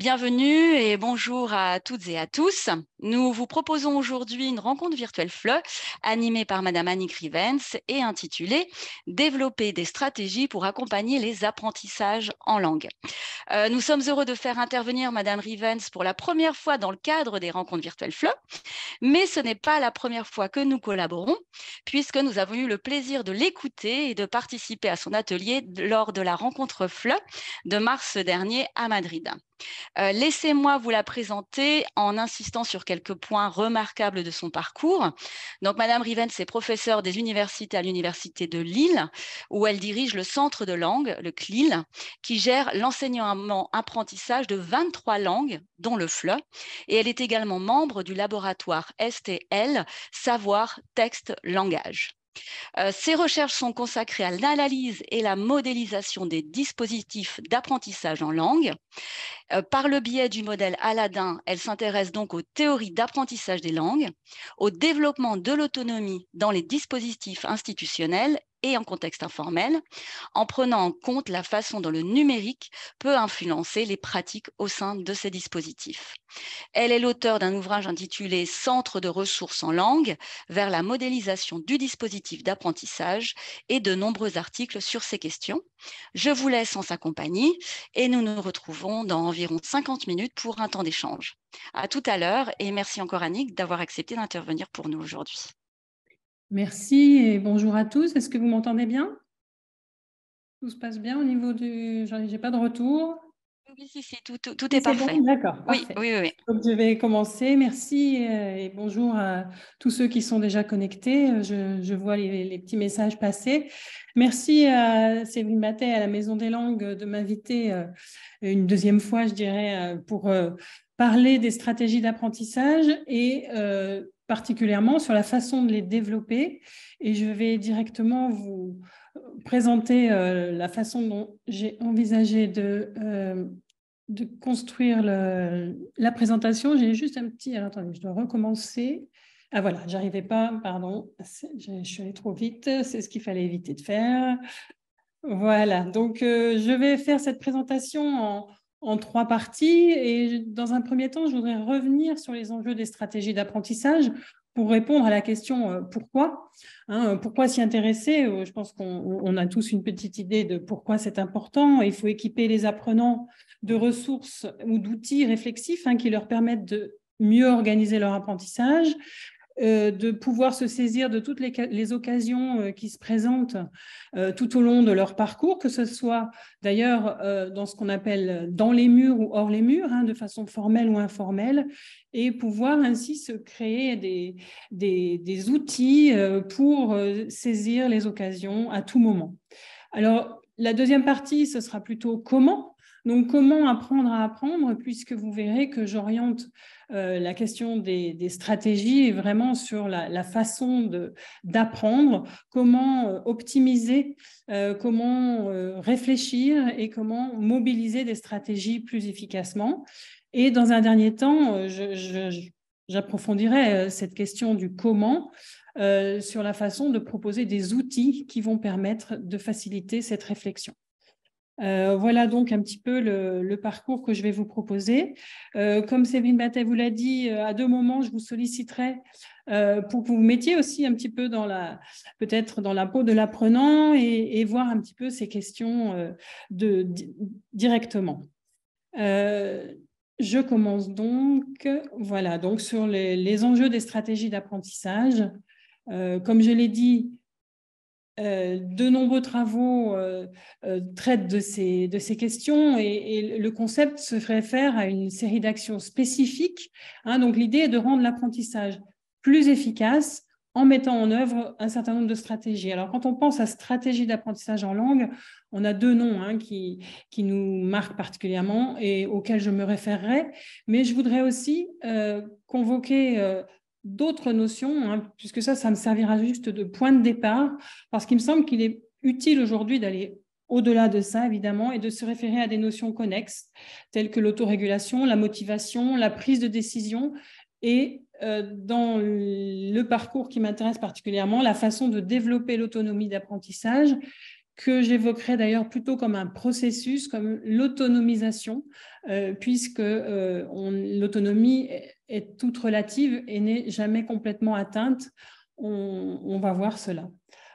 Bienvenue et bonjour à toutes et à tous. Nous vous proposons aujourd'hui une rencontre virtuelle FLE animée par Madame Annick Rivens et intitulée Développer des stratégies pour accompagner les apprentissages en langue. Euh, nous sommes heureux de faire intervenir Madame Rivens pour la première fois dans le cadre des rencontres virtuelles FLE, mais ce n'est pas la première fois que nous collaborons puisque nous avons eu le plaisir de l'écouter et de participer à son atelier lors de la rencontre FLE de mars dernier à Madrid. Euh, laissez-moi vous la présenter en insistant sur quelques points remarquables de son parcours. Donc, Madame Riven, est professeure des universités à l'Université de Lille, où elle dirige le Centre de langue, le CLIL, qui gère l'enseignement-apprentissage de 23 langues, dont le FLE. Et elle est également membre du laboratoire STL, Savoir, Texte, Langage. Euh, ces recherches sont consacrées à l'analyse et la modélisation des dispositifs d'apprentissage en langue. Euh, par le biais du modèle Aladdin, elle s'intéresse donc aux théories d'apprentissage des langues, au développement de l'autonomie dans les dispositifs institutionnels et en contexte informel, en prenant en compte la façon dont le numérique peut influencer les pratiques au sein de ces dispositifs. Elle est l'auteur d'un ouvrage intitulé Centre de ressources en langue vers la modélisation du dispositif d'apprentissage et de nombreux articles sur ces questions. Je vous laisse en sa compagnie et nous nous retrouvons dans environ 50 minutes pour un temps d'échange. À tout à l'heure et merci encore Annick d'avoir accepté d'intervenir pour nous aujourd'hui. Merci et bonjour à tous. Est-ce que vous m'entendez bien Tout se passe bien au niveau du. J'ai pas de retour. Oui, si, tout, est, parfait. D'accord. Oui, oui, oui, je vais commencer. Merci et bonjour à tous ceux qui sont déjà connectés. Je, vois les, petits messages passer. Merci à Céline Maté, à la Maison des Langues, de m'inviter euh, une deuxième fois, je dirais, euh, pour euh, parler des stratégies d'apprentissage et particulièrement sur la façon de les développer. Et je vais directement vous euh, présenter euh, la façon dont j'ai envisagé de, euh, de construire la présentation. J'ai juste un petit... attendez, je dois recommencer. Ah voilà, j'arrivais pas, pardon, je suis allée trop vite, c'est ce qu'il fallait éviter de faire. Voilà, donc je vais faire cette présentation en, en trois parties. Et dans un premier temps, je voudrais revenir sur les enjeux des stratégies d'apprentissage pour répondre à la question euh, pourquoi. Hein, euh, pourquoi s'y intéresser euh, Je pense qu'on a tous une petite idée de pourquoi c'est important. Il faut équiper les apprenants de ressources ou d'outils réflexifs hein, qui leur permettent de mieux organiser leur apprentissage, euh, de pouvoir se saisir de toutes les, occasions euh, qui se présentent euh, tout au long de leur parcours, que ce soit d'ailleurs dans ce qu'on appelle dans les murs ou hors les murs, hein, de façon formelle ou informelle, et pouvoir ainsi se créer des outils pour saisir les occasions à tout moment. Alors, la deuxième partie, ce sera plutôt comment donc, comment apprendre à apprendre, puisque vous verrez que j'oriente euh, la question des, stratégies vraiment sur la, façon d'apprendre, comment euh, optimiser, euh, comment réfléchir et comment mobiliser des stratégies plus efficacement. Et dans un dernier temps, j'approfondirai cette question du comment sur la façon de proposer des outils qui vont permettre de faciliter cette réflexion. Euh, voilà donc un petit peu le, parcours que je vais vous proposer. Euh, comme Séverine Battet vous l'a dit, euh, à deux moments, je vous solliciterai pour que vous vous mettiez aussi un petit peu dans la, peut-être dans la peau de l'apprenant et, voir un petit peu ces questions directement. je commence donc, voilà, donc sur les enjeux des stratégies d'apprentissage. comme je l'ai dit, euh, de nombreux travaux euh, euh, traitent de ces, de ces questions et, le concept se réfère à une série d'actions spécifiques. Hein. donc l'idée est de rendre l'apprentissage plus efficace en mettant en œuvre un certain nombre de stratégies. Alors quand on pense à stratégie d'apprentissage en langue, on a deux noms hein, qui, qui, nous marquent particulièrement et auxquels je me référerai, mais je voudrais aussi convoquer d'autres notions, hein, puisque ça, ça me servira juste de point de départ, parce qu'il me semble qu'il est utile aujourd'hui d'aller au-delà de ça, évidemment, et de se référer à des notions connexes, telles que l'autorégulation, la motivation, la prise de décision, et euh, dans le parcours qui m'intéresse particulièrement, la façon de développer l'autonomie d'apprentissage que j'évoquerai d'ailleurs plutôt comme un processus, comme l'autonomisation, euh, puisque euh, l'autonomie est, toute relative et n'est jamais complètement atteinte. On, on, va voir cela.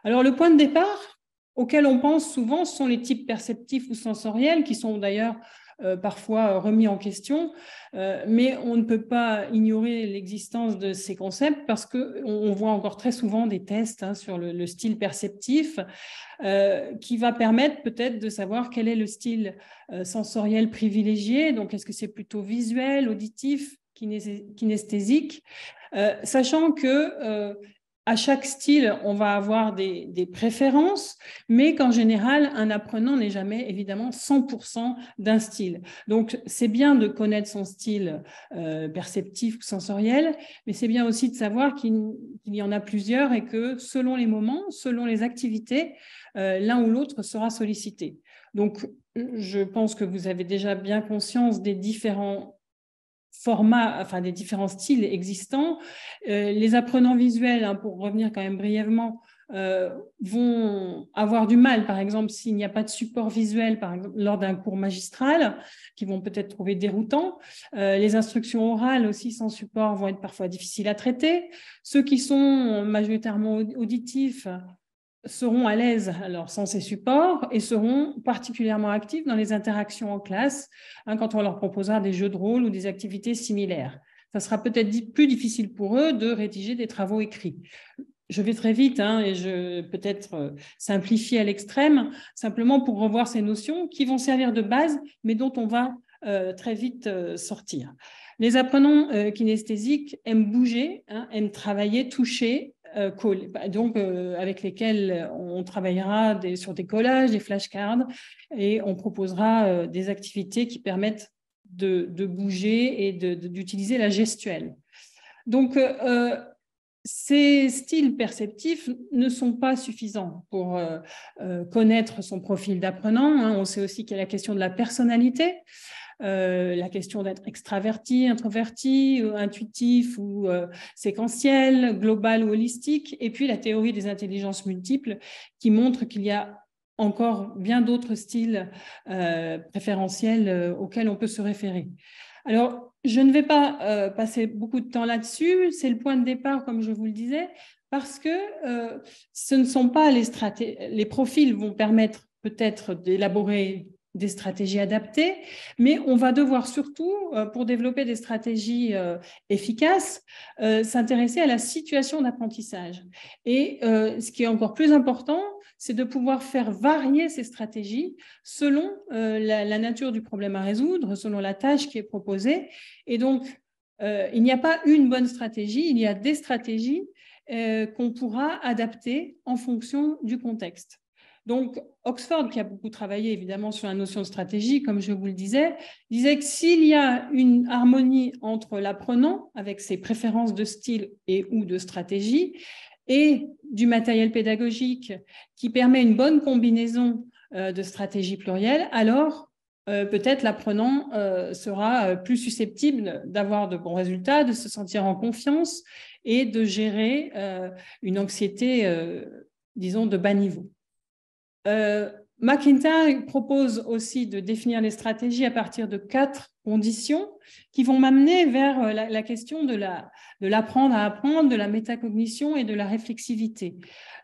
Alors le point de départ auquel on pense souvent ce sont les types perceptifs ou sensoriels, qui sont d'ailleurs euh, parfois remis en question, euh, mais on ne peut pas ignorer l'existence de ces concepts parce qu'on voit encore très souvent des tests hein, sur le, style perceptif euh, qui va permettre peut-être de savoir quel est le style sensoriel privilégié, donc est-ce que c'est plutôt visuel, auditif, kinesthésique, sachant que à chaque style, on va avoir des, préférences, mais qu'en général, un apprenant n'est jamais évidemment 100% d'un style. Donc, c'est bien de connaître son style euh, perceptif sensoriel, mais c'est bien aussi de savoir qu'il y en a plusieurs et que selon les moments, selon les activités, euh, l'un ou l'autre sera sollicité. Donc, je pense que vous avez déjà bien conscience des différents formats, enfin des différents styles existants. Euh, les apprenants visuels, hein, pour revenir quand même brièvement, euh, vont avoir du mal, par exemple, s'il n'y a pas de support visuel, lors d'un cours magistral, qui vont peut-être trouver déroutant. Euh, les instructions orales aussi sans support vont être parfois difficiles à traiter. Ceux qui sont majoritairement auditifs seront à l'aise alors sans ces supports et seront particulièrement actifs dans les interactions en classe hein, quand on leur proposera des jeux de rôle ou des activités similaires. Ça sera peut-être plus difficile pour eux de rédiger des travaux écrits. Je vais très vite hein, et je peut-être euh, simplifier à l'extrême, simplement pour revoir ces notions qui vont servir de base, mais dont on va euh, très vite euh, sortir. Les apprenants kinesthésiques aiment bouger, hein, aiment travailler, toucher, euh, bah, donc euh, avec lesquels euh, on travaillera sur des collages, des flashcards, et on proposera des activités qui permettent de, bouger et d'utiliser la gestuelle. Donc, ces styles perceptifs ne sont pas suffisants pour connaître son profil d'apprenant. Hein. On sait aussi qu'il y a la question de la personnalité. Euh, la question d'être extraverti, introverti, euh, intuitif ou euh, séquentiel, global ou holistique, et puis la théorie des intelligences multiples qui montre qu'il y a encore bien d'autres styles préférentiels auxquels on peut se référer. Alors, je ne vais pas passer beaucoup de temps là-dessus, c'est le point de départ, comme je vous le disais, parce que ce ne sont pas les, les profils vont permettre peut-être d'élaborer des stratégies adaptées, mais on va devoir surtout, euh, pour développer des stratégies euh, efficaces, euh, s'intéresser à la situation d'apprentissage. Et ce qui est encore plus important, c'est de pouvoir faire varier ces stratégies selon la nature du problème à résoudre, selon la tâche qui est proposée. Et donc, il n'y a pas une bonne stratégie, il y a des stratégies qu'on pourra adapter en fonction du contexte. Donc, Oxford, qui a beaucoup travaillé évidemment sur la notion de stratégie, comme je vous le disais, disait que s'il y a une harmonie entre l'apprenant, avec ses préférences de style et ou de stratégie, et du matériel pédagogique qui permet une bonne combinaison euh, de stratégies plurielles, alors euh, peut-être l'apprenant euh, sera plus susceptible d'avoir de bons résultats, de se sentir en confiance et de gérer une anxiété, disons, de bas niveau. Euh, McIntyre propose aussi de définir les stratégies à partir de quatre conditions qui vont m'amener vers euh, la, question de l'apprendre à apprendre, de la métacognition et de la réflexivité.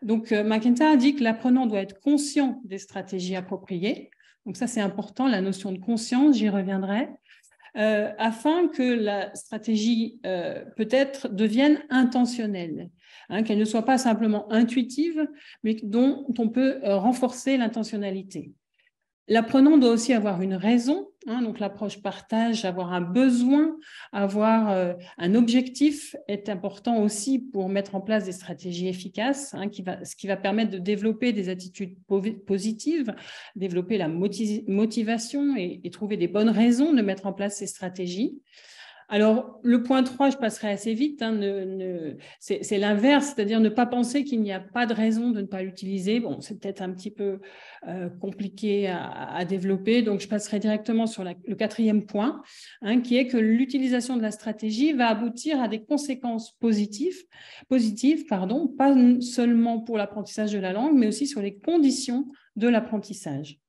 Donc, euh, McIntyre dit que l'apprenant doit être conscient des stratégies appropriées. Donc ça, c'est important, la notion de conscience, j'y reviendrai. Euh, afin que la stratégie euh, peut-être devienne intentionnelle, hein, qu'elle ne soit pas simplement intuitive, mais dont on peut euh, renforcer l'intentionnalité. L'apprenant doit aussi avoir une raison, hein, donc l'approche partage, avoir un besoin, avoir euh, un objectif est important aussi pour mettre en place des stratégies efficaces, hein, ce qui va permettre de développer des attitudes positives, développer la motivation et trouver des bonnes raisons de mettre en place ces stratégies. Alors, le point 3, je passerai assez vite, hein, c'est l'inverse, c'est-à-dire ne pas penser qu'il n'y a pas de raison de ne pas l'utiliser. Bon, c'est peut-être un petit peu euh, compliqué à, développer, donc je passerai directement sur le quatrième point, hein, qui est que l'utilisation de la stratégie va aboutir à des conséquences positives, positives pardon, pas seulement pour l'apprentissage de la langue, mais aussi sur les conditions de l'apprentissage.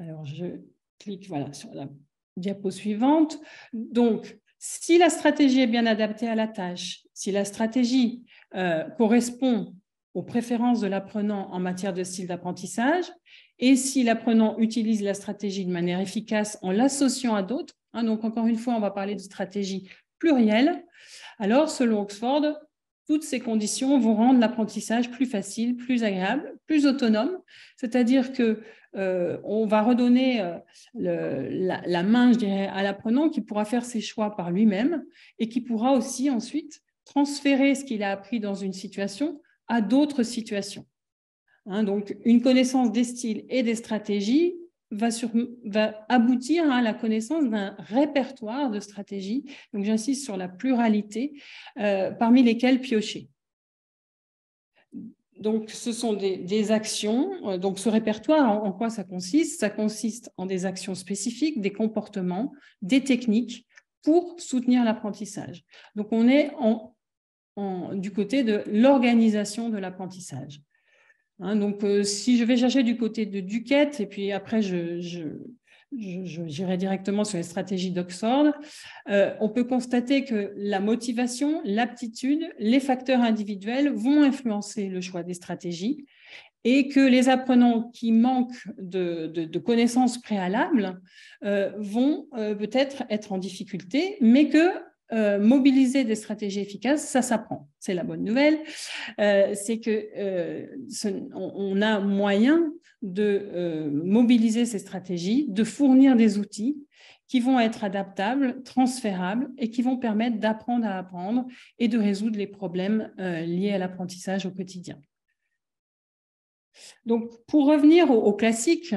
Alors, je clique voilà, sur la diapo suivante. Donc, si la stratégie est bien adaptée à la tâche, si la stratégie euh, correspond aux préférences de l'apprenant en matière de style d'apprentissage, et si l'apprenant utilise la stratégie de manière efficace en l'associant à d'autres, hein, donc encore une fois, on va parler de stratégie plurielle, alors selon Oxford, toutes ces conditions vont rendre l'apprentissage plus facile, plus agréable, plus autonome. C'est-à-dire que euh, on va redonner euh, la, main, je dirais, à l'apprenant qui pourra faire ses choix par lui-même et qui pourra aussi ensuite transférer ce qu'il a appris dans une situation à d'autres situations. Hein, donc, une connaissance des styles et des stratégies va, aboutir à la connaissance d'un répertoire de stratégies, donc j'insiste sur la pluralité, euh, parmi lesquelles piocher. Donc, ce sont des, actions. Euh, donc, ce répertoire, en, quoi ça consiste Ça consiste en des actions spécifiques, des comportements, des techniques pour soutenir l'apprentissage. Donc, on est du côté de l'organisation de l'apprentissage. Hein, donc, euh, si je vais chercher du côté de Duquette, et puis après, je, je, j'irai directement sur les stratégies d'Oxford, euh, on peut constater que la motivation, l'aptitude, les facteurs individuels vont influencer le choix des stratégies et que les apprenants qui manquent de, connaissances préalables euh, vont peut-être être en difficulté, mais que euh, mobiliser des stratégies efficaces, ça s'apprend. C'est la bonne nouvelle. Euh, c'est que euh, on, a moyen de mobiliser ces stratégies, de fournir des outils qui vont être adaptables, transférables et qui vont permettre d'apprendre à apprendre et de résoudre les problèmes liés à l'apprentissage au quotidien. Donc, pour revenir au, classique,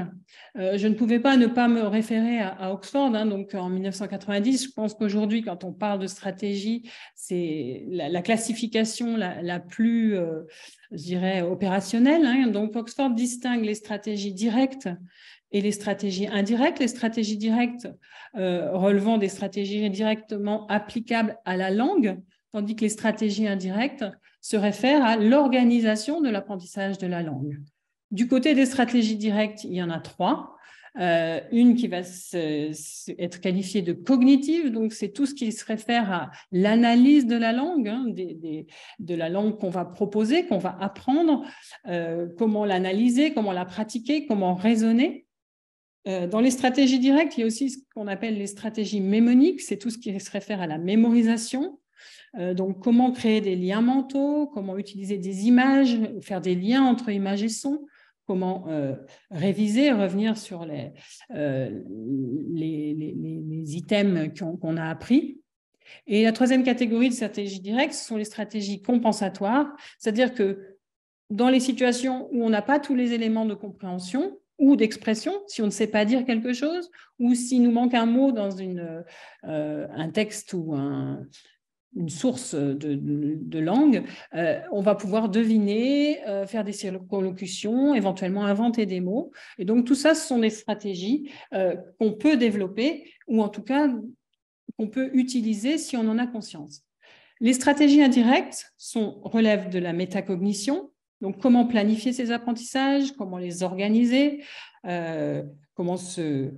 euh, je ne pouvais pas ne pas me référer à, Oxford. Hein, donc, en 1990, je pense qu'aujourd'hui, quand on parle de stratégie, c'est la, classification la, plus, euh, dirais, opérationnelle. Hein. donc, Oxford distingue les stratégies directes et les stratégies indirectes. Les stratégies directes euh, relevant des stratégies directement applicables à la langue, tandis que les stratégies indirectes se réfère à l'organisation de l'apprentissage de la langue. Du côté des stratégies directes, il y en a trois. Euh, une qui va être qualifiée de cognitive, donc c'est tout ce qui se réfère à l'analyse de la langue, hein, de la langue qu'on va proposer, qu'on va apprendre, euh, comment l'analyser, comment la pratiquer, comment raisonner. Euh, dans les stratégies directes, il y a aussi ce qu'on appelle les stratégies mémoniques, c'est tout ce qui se réfère à la mémorisation, euh, donc, comment créer des liens mentaux, comment utiliser des images, faire des liens entre images et sons, comment euh, réviser, revenir sur les, euh, items qu'on a appris. Et la troisième catégorie de stratégie directe, ce sont les stratégies compensatoires, c'est-à-dire que dans les situations où on n'a pas tous les éléments de compréhension, ou d'expression, si on ne sait pas dire quelque chose, ou s'il nous manque un mot dans un texte ou un, une source de, langue, euh, on va pouvoir deviner, euh, faire des circonlocutions, éventuellement inventer des mots. Et donc tout ça, ce sont des stratégies euh, qu'on peut développer ou en tout cas qu'on peut utiliser si on en a conscience. Les stratégies indirectes relèvent de la métacognition, donc comment planifier ces apprentissages, comment les organiser, comment se,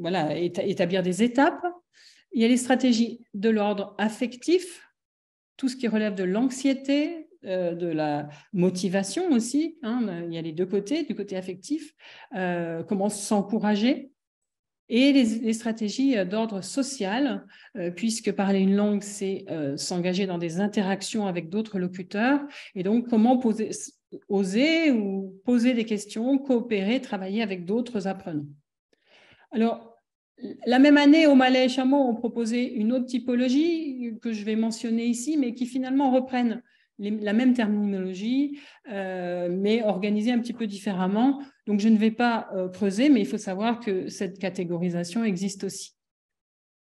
voilà, établir des étapes il y a les stratégies de l'ordre affectif, tout ce qui relève de l'anxiété, euh, de la motivation aussi. Hein, il y a les deux côtés, du côté affectif, euh, comment s'encourager, et les, stratégies euh, d'ordre social, puisque parler une langue, c'est s'engager dans des interactions avec d'autres locuteurs, et donc comment poser, oser ou poser des questions, coopérer, travailler avec d'autres apprenants. Alors, la même année, O'Malley et Chameau ont proposé une autre typologie que je vais mentionner ici, mais qui finalement reprennent la même terminologie, euh, mais organisée un petit peu différemment. Donc je ne vais pas euh, creuser, mais il faut savoir que cette catégorisation existe aussi.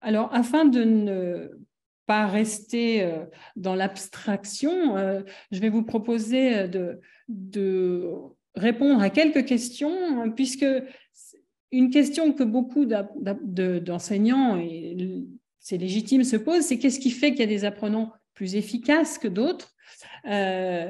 Alors afin de ne pas rester euh, dans l'abstraction, je vais vous proposer de, de répondre à quelques questions, hein, puisque une question que beaucoup d'enseignants, et c'est légitime, se posent, c'est qu'est-ce qui fait qu'il y a des apprenants plus efficaces que d'autres euh,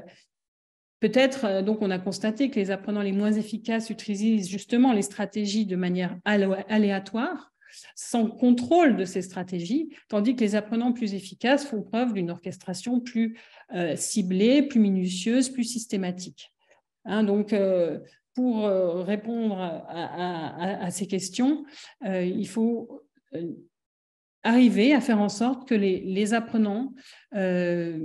Peut-être, euh, donc, on a constaté que les apprenants les moins efficaces utilisent justement les stratégies de manière aléatoire, sans contrôle de ces stratégies, tandis que les apprenants plus efficaces font preuve d'une orchestration plus euh, ciblée, plus minutieuse, plus systématique. Hein, donc, pour euh, répondre à, ces questions, euh, il faut euh, arriver à faire en sorte que les, apprenants aient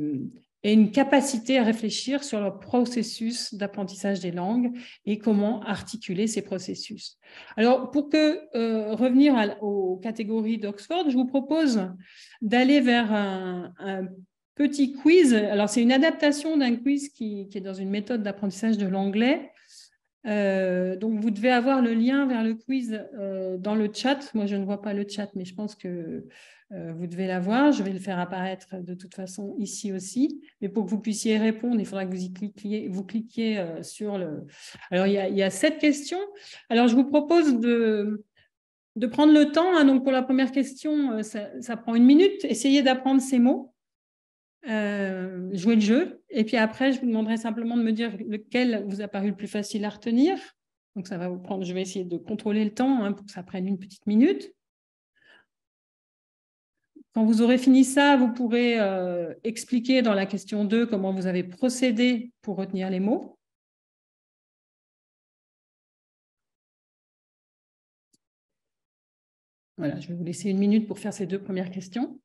une capacité à réfléchir sur leur processus d'apprentissage des langues et comment articuler ces processus. Alors, pour que, revenir aux catégories d'Oxford, je vous propose d'aller vers un, petit quiz. Alors, c'est une adaptation d'un quiz qui, est dans une méthode d'apprentissage de l'anglais euh, donc, vous devez avoir le lien vers le quiz euh, dans le chat. Moi, je ne vois pas le chat, mais je pense que euh, vous devez l'avoir. Je vais le faire apparaître de toute façon ici aussi. Mais pour que vous puissiez répondre, il faudra que vous y cliquiez, vous cliquez sur le. Alors, il y, a, sept questions. Alors, je vous propose de, prendre le temps. Hein. donc, pour la première question, ça prend une minute. Essayez d'apprendre ces mots. Euh, jouer le jeu. Et puis après, je vous demanderai simplement de me dire lequel vous a paru le plus facile à retenir. Donc ça va vous prendre, je vais essayer de contrôler le temps hein, pour que ça prenne une petite minute. Quand vous aurez fini ça, vous pourrez euh, expliquer dans la question 2 comment vous avez procédé pour retenir les mots. Voilà, je vais vous laisser une minute pour faire ces deux premières questions.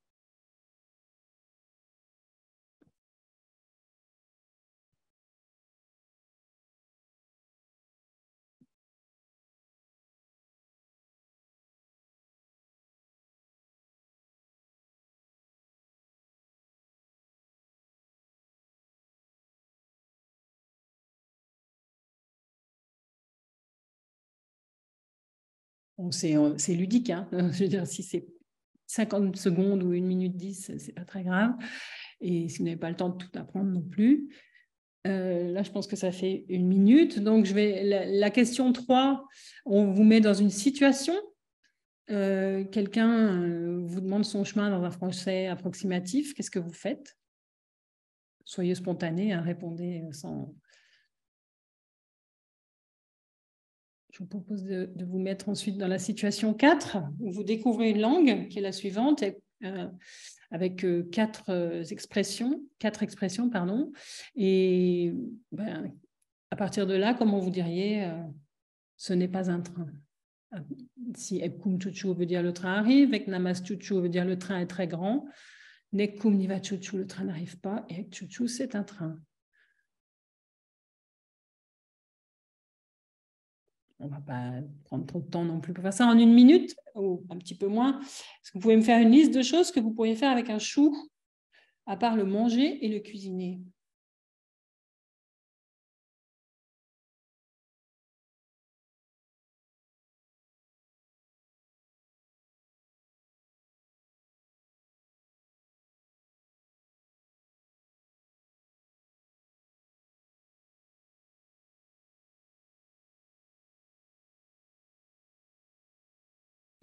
Euh, c'est ludique, hein. je veux dire, si c'est 50 secondes ou une minute 10, c'est pas très grave. Et si vous n'avez pas le temps de tout apprendre non plus. Euh, là, je pense que ça fait une minute. Donc, je vais, la, question 3, on vous met dans une situation. Euh, quelqu'un vous demande son chemin dans un français approximatif. Qu'est-ce que vous faites Soyez spontané, à hein, répondez sans, Je vous propose de, vous mettre ensuite dans la situation 4, où vous découvrez une langue qui est la suivante, euh, avec euh, quatre euh, expressions, quatre expressions, pardon. Et ben, à partir de là, comment vous diriez ce n'est pas un train Si tchou Chuchu veut dire le train arrive, Eknamas Namas veut dire le train est très grand, Nekkum Niva Chuchu, le train n'arrive pas, et Ek Chuchu, c'est un train. on ne va pas prendre trop de temps non plus pour faire ça en une minute ou un petit peu moins. Est-ce que vous pouvez me faire une liste de choses que vous pourriez faire avec un chou, à part le manger et le cuisiner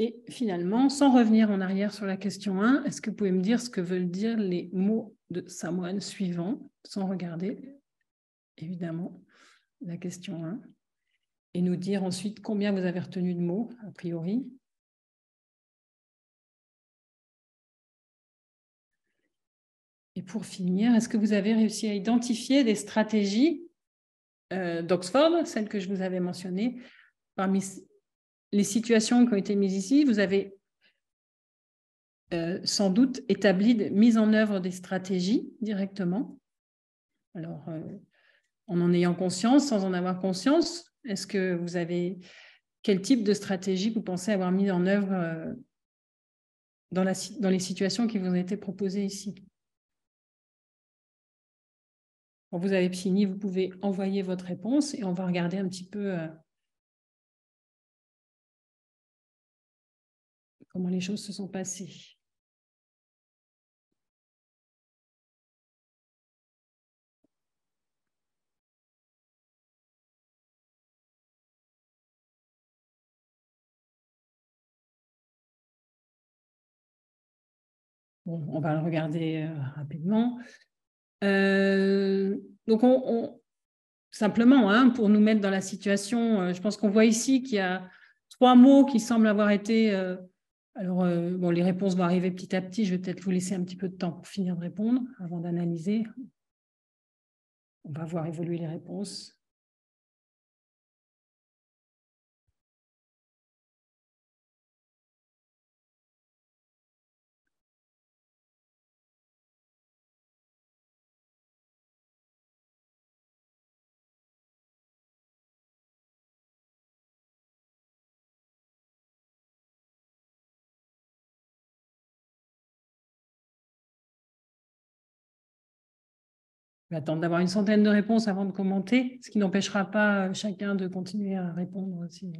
Et finalement, sans revenir en arrière sur la question 1, est-ce que vous pouvez me dire ce que veulent dire les mots de Samoan suivants, sans regarder, évidemment, la question 1, et nous dire ensuite combien vous avez retenu de mots, a priori, Et pour finir, est-ce que vous avez réussi à identifier des stratégies euh, d'Oxford, celles que je vous avais mentionnées, parmi les situations qui ont été mises ici, vous avez euh, sans doute établi, mise en œuvre des stratégies directement. Alors, euh, en en ayant conscience, sans en avoir conscience, est-ce que vous avez quel type de stratégie vous pensez avoir mis en œuvre euh, dans, les situations qui vous ont été proposées ici vous avez fini, vous pouvez envoyer votre réponse et on va regarder un petit peu comment les choses se sont passées. on va le regarder euh, rapidement. Euh, donc, on, simplement, hein, pour nous mettre dans la situation, euh, je pense qu'on voit ici qu'il y a trois mots qui semblent avoir été alors, euh, bon, les réponses vont arriver petit à petit. Je vais peut-être vous laisser un petit peu de temps pour finir de répondre avant d'analyser. On va voir évoluer les réponses. attendre d'avoir une centaine de réponses avant de commenter, ce qui n'empêchera pas euh, chacun de continuer à répondre aussi.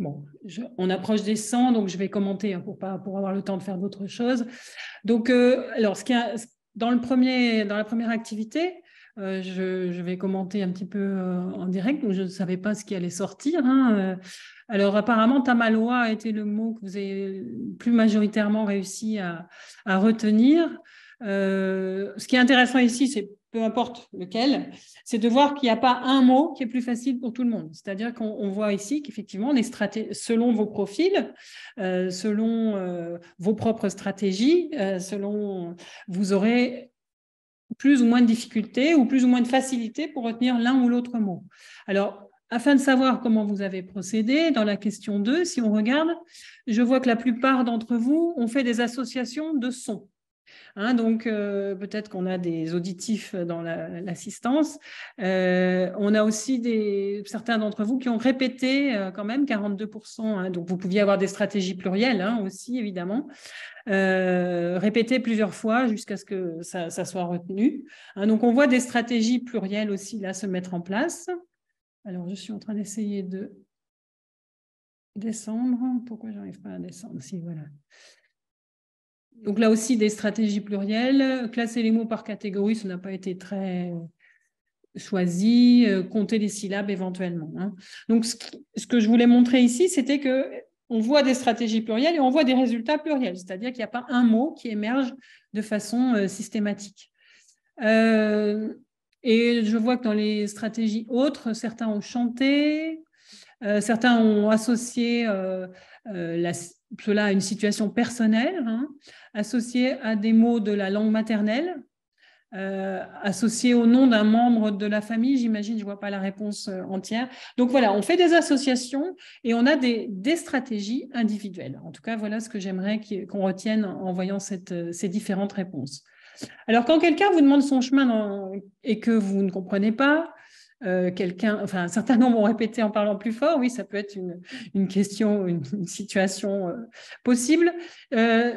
Bon, on approche des 100, donc je vais commenter hein, pour, pas, pour avoir le temps de faire d'autres choses. Donc, euh, dans, le premier, dans la première activité, euh, je, vais commenter un petit peu euh, en direct, donc je ne savais pas ce qui allait sortir. Hein, alors, apparemment, Tamaloa a été le mot que vous avez plus majoritairement réussi à retenir. ce qui est intéressant ici, c'est peu importe lequel, c'est de voir qu'il n'y a pas un mot qui est plus facile pour tout le monde. C'est-à-dire qu'on voit ici qu'effectivement, les selon vos profils, euh, selon euh, vos propres stratégies, euh, selon vous aurez plus ou moins de difficultés ou plus ou moins de facilité pour retenir l'un ou l'autre mot. Alors, afin de savoir comment vous avez procédé, dans la question 2, si on regarde, je vois que la plupart d'entre vous ont fait des associations de sons. Hein. donc euh, peut-être qu'on a des auditifs dans l'assistance. Euh, on a aussi certains d'entre vous qui ont répété euh, quand même 42%. Hein. donc vous pouviez avoir des stratégies plurielles hein, aussi, évidemment. répéter plusieurs fois jusqu'à ce que ça, ça soit retenu. donc on voit des stratégies plurielles aussi là se mettre en place. Alors je suis en train d'essayer de descendre. Pourquoi n'arrive pas à descendre Si voilà. Donc là aussi, des stratégies plurielles. Classer les mots par catégorie, ça n'a pas été très euh, choisi. Euh, compter les syllabes éventuellement. Hein. Donc ce, que je voulais montrer ici, c'était que on voit des stratégies plurielles et on voit des résultats pluriels, c'est-à-dire qu'il n'y a pas un mot qui émerge de façon euh, systématique. et je vois que dans les stratégies autres, certains ont chanté, certains ont associé la, cela a une situation personnelle, hein, associée à des mots de la langue maternelle, euh, associée au nom d'un membre de la famille, j'imagine, je ne vois pas la réponse euh, entière. Donc voilà, on fait des associations et on a des, stratégies individuelles. En tout cas, voilà ce que j'aimerais qu'on retienne en voyant euh, ces différentes réponses. Alors, quand quelqu'un vous demande son chemin et que vous ne comprenez pas, euh, quelqu'un, enfin, un certain nombre ont répété en parlant plus fort. Oui, ça peut être une, une question, une, situation euh, possible. Euh,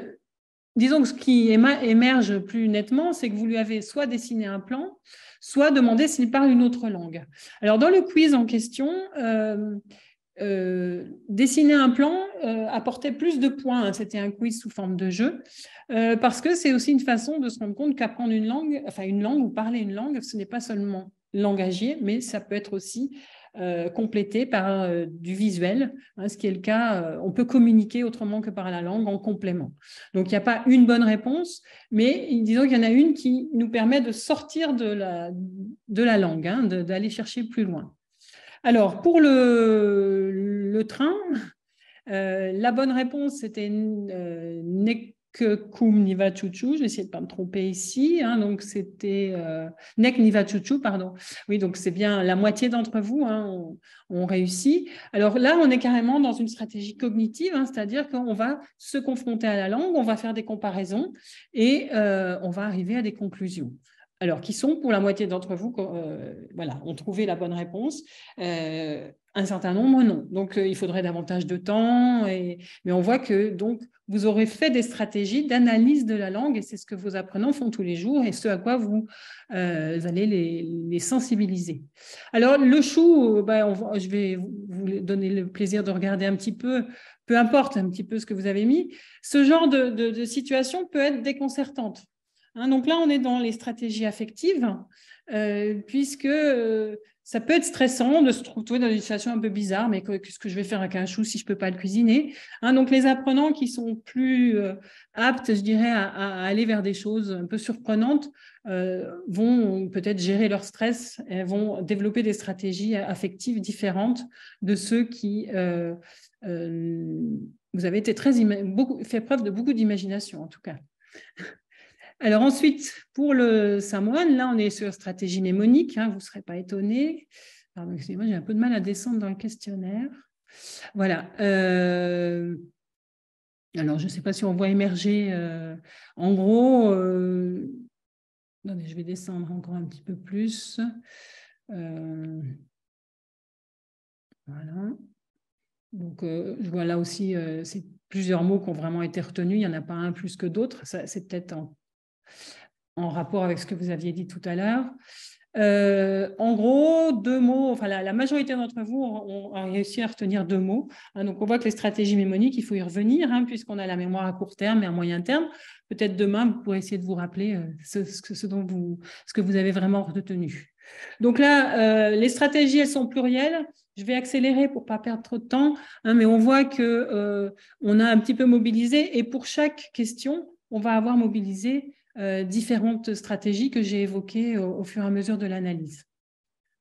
disons que ce qui émerge plus nettement, c'est que vous lui avez soit dessiné un plan, soit demandé s'il parle une autre langue. Alors, dans le quiz en question, dessiner un plan apportait plus de points. Hein. C'était un quiz sous forme de jeu, parce que c'est aussi une façon de se rendre compte qu'apprendre une langue, enfin une langue ou parler une langue, ce n'est pas seulement langagier, mais ça peut être aussi euh, complété par euh, du visuel, hein, ce qui est le cas. Euh, on peut communiquer autrement que par la langue en complément. Donc, il n'y a pas une bonne réponse, mais disons qu'il y en a une qui nous permet de sortir de la, de la langue, hein, d'aller chercher plus loin. Alors, pour le, le train, la bonne réponse, c'était que Kum chuchu. je vais essayer de ne pas me tromper ici, hein, donc c'était euh, nek niva chuchu. pardon. Oui, donc c'est bien la moitié d'entre vous hein, ont on réussi. Alors là, on est carrément dans une stratégie cognitive, hein, c'est-à-dire qu'on va se confronter à la langue, on va faire des comparaisons et euh, on va arriver à des conclusions alors qui sont pour la moitié d'entre vous, euh, voilà, ont trouvé la bonne réponse. Euh, un certain nombre, non. Donc, euh, il faudrait davantage de temps. Mais on voit que donc vous aurez fait des stratégies d'analyse de la langue et c'est ce que vos apprenants font tous les jours et ce à quoi vous, allez les, sensibiliser. Alors, le chou, ben, je vais vous donner le plaisir de regarder un petit peu, peu importe un petit peu ce que vous avez mis. Ce genre de situation peut être déconcertante Hein, donc là, on est dans les stratégies affectives, euh, puisque euh, ça peut être stressant de se trouver dans une situation un peu bizarre, mais qu'est-ce que je vais faire avec un chou si je ne peux pas le cuisiner hein, Donc les apprenants qui sont plus euh, aptes, je dirais, à, aller vers des choses un peu surprenantes, vont peut-être gérer leur stress, et vont développer des stratégies affectives différentes de ceux qui vous avez été très fait preuve de beaucoup d'imagination en tout cas. Alors ensuite, pour le Samoan, là, on est sur stratégie mnémonique, hein, vous ne serez pas étonné. Excusez-moi, j'ai un peu de mal à descendre dans le questionnaire. Voilà. Euh, alors, je ne sais pas si on voit émerger. Euh, en gros, euh, je vais descendre encore un petit peu plus. Voilà. Donc, je vois là aussi, c'est plusieurs mots qui ont vraiment été retenus. Il n'y en a pas un plus que d'autres. C'est peut-être en en rapport avec ce que vous aviez dit tout à l'heure. Euh, en gros, deux mots, enfin la, majorité d'entre vous ont, réussi à retenir deux mots. Hein. donc on voit que les stratégies mémoniques, il faut y revenir, hein, puisqu'on a la mémoire à court terme et à moyen terme. Peut-être demain, vous pourrez essayer de vous rappeler euh, ce, dont vous, ce que vous avez vraiment retenu. Donc là, euh, les stratégies, elles sont plurielles. Je vais accélérer pour ne pas perdre trop de temps, hein, mais on voit qu'on a un petit peu mobilisé et pour chaque question, on va avoir mobilisé euh, différentes stratégies que j'ai évoquées au, fur et à mesure de l'analyse.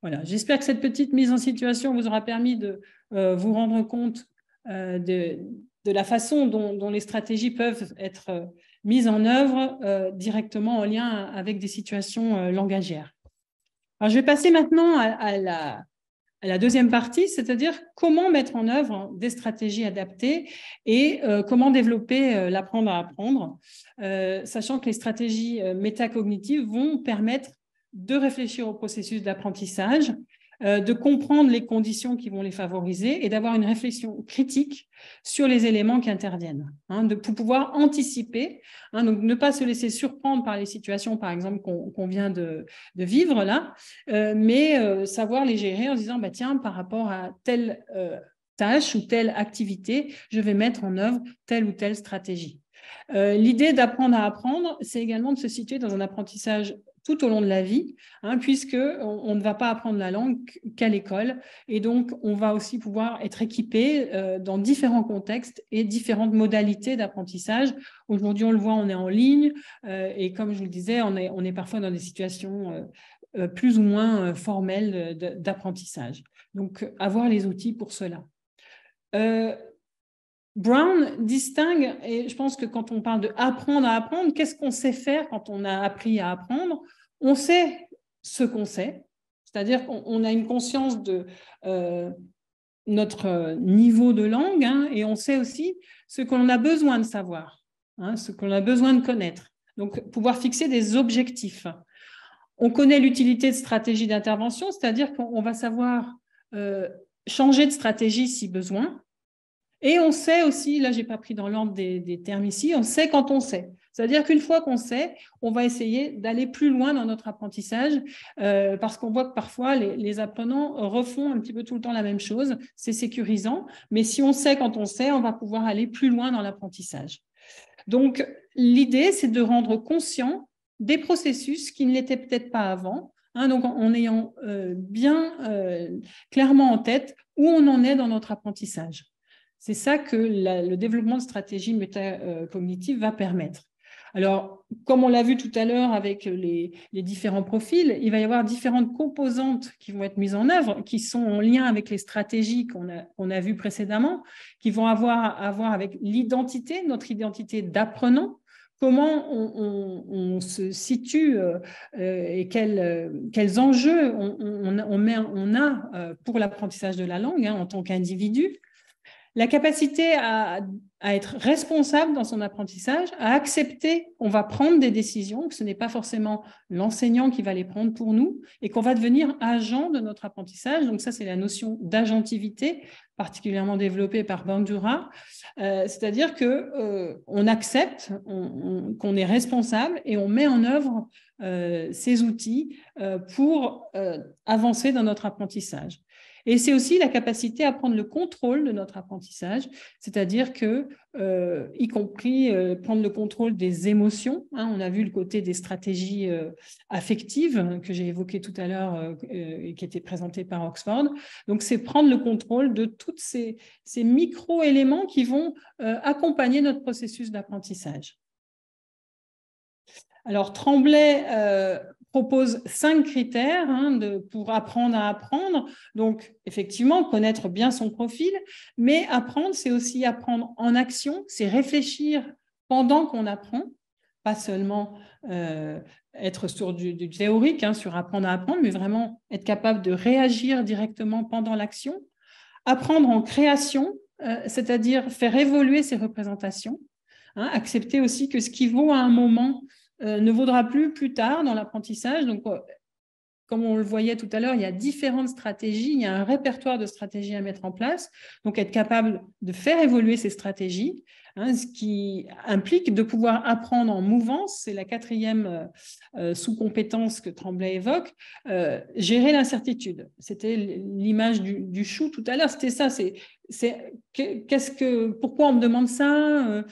Voilà, j'espère que cette petite mise en situation vous aura permis de euh, vous rendre compte euh, de, de, la façon dont, les stratégies peuvent être mises en œuvre directement en lien avec des situations langagières. Alors, je vais passer maintenant à la, la deuxième partie, c'est-à-dire comment mettre en œuvre des stratégies adaptées et euh, comment développer euh, l'apprendre à apprendre, euh, sachant que les stratégies métacognitives vont permettre de réfléchir au processus d'apprentissage, euh, de comprendre les conditions qui vont les favoriser et d'avoir une réflexion critique sur les éléments qui interviennent, hein, de, pouvoir anticiper, hein, donc ne pas se laisser surprendre par les situations, par exemple, qu'on vient de, vivre là, euh, mais euh, savoir les gérer en se disant, bah, tiens, par rapport à telle tâche ou telle activité, je vais mettre en œuvre telle ou telle stratégie. L'idée d'apprendre à apprendre, c'est également de se situer dans un apprentissage tout au long de la vie, puisqu'on hein, puisque on, ne va pas apprendre la langue qu'à l'école, et donc on va aussi pouvoir être équipé euh, dans différents contextes et différentes modalités d'apprentissage. Aujourd'hui, on le voit, on est en ligne, euh, et comme je vous le disais, on est, parfois dans des situations euh, plus ou moins formelles d'apprentissage. Donc, avoir les outils pour cela. Brown distingue, et je pense que quand on parle de apprendre à apprendre, qu'est-ce qu'on sait faire quand on a appris à apprendre On sait ce qu'on sait, c'est-à-dire qu'on a une conscience de euh, notre euh, niveau de langue hein, et on sait aussi ce qu'on a besoin de savoir, hein, ce qu'on a besoin de connaître. Donc, pouvoir fixer des objectifs. On connaît l'utilité de stratégie d'intervention, c'est-à-dire qu'on va savoir euh, changer de stratégie si besoin, et on sait aussi, là, j'ai pas pris dans l'ordre des, termes ici, on sait quand on sait. C'est-à-dire qu'une fois qu'on sait, on va essayer d'aller plus loin dans notre apprentissage euh, parce qu'on voit que parfois les, apprenants refont un petit peu tout le temps la même chose. C'est sécurisant, mais si on sait quand on sait, on va pouvoir aller plus loin dans l'apprentissage. Donc, l'idée, c'est de rendre conscient des processus qui ne l'étaient peut-être pas avant, hein, donc en, ayant euh, bien euh, clairement en tête où on en est dans notre apprentissage. C'est ça que le développement de stratégies métacognitives va permettre. Alors, comme on l'a vu tout à l'heure avec les, différents profils, il va y avoir différentes composantes qui vont être mises en œuvre, qui sont en lien avec les stratégies qu'on a, vues précédemment, qui vont avoir à voir avec l'identité, notre identité d'apprenant, comment on, se situe euh, et euh, quels, enjeux on, a euh, pour l'apprentissage de la langue hein, en tant qu'individu la capacité à, être responsable dans son apprentissage, à accepter qu'on va prendre des décisions, que ce n'est pas forcément l'enseignant qui va les prendre pour nous et qu'on va devenir agent de notre apprentissage. Donc ça, c'est la notion d'agentivité particulièrement développée par Bandura, euh, c'est-à-dire que euh, on accepte qu'on est responsable et on met en œuvre euh, ces outils pour avancer dans notre apprentissage. Et c'est aussi la capacité à prendre le contrôle de notre apprentissage, c'est-à-dire que, euh, y compris euh, prendre le contrôle des émotions. Hein. on a vu le côté des stratégies euh, affectives hein, que j'ai évoqué tout à l'heure et qui étaient présentées par Oxford. Donc, c'est prendre le contrôle de tous ces, ces micro-éléments qui vont accompagner notre processus d'apprentissage. Alors, Tremblay propose cinq critères hein, pour apprendre à apprendre. Donc, effectivement, connaître bien son profil, mais apprendre, c'est aussi apprendre en action, c'est réfléchir pendant qu'on apprend, pas seulement euh, être sur du, théorique, hein, sur apprendre à apprendre, mais vraiment être capable de réagir directement pendant l'action. Apprendre en création, euh, c'est-à-dire faire évoluer ses représentations. Hein, accepter aussi que ce qui vaut à un moment euh, ne vaudra plus plus tard dans l'apprentissage. Donc, euh, comme on le voyait tout à l'heure, il y a différentes stratégies, il y a un répertoire de stratégies à mettre en place. Donc, être capable de faire évoluer ces stratégies, Hein, ce qui implique de pouvoir apprendre en mouvance, c'est la quatrième euh, euh, sous-compétence que Tremblay évoque, euh, gérer l'incertitude. C'était l'image du, chou tout à l'heure, c'était ça, c'est qu'est-ce que, pourquoi on me demande ça,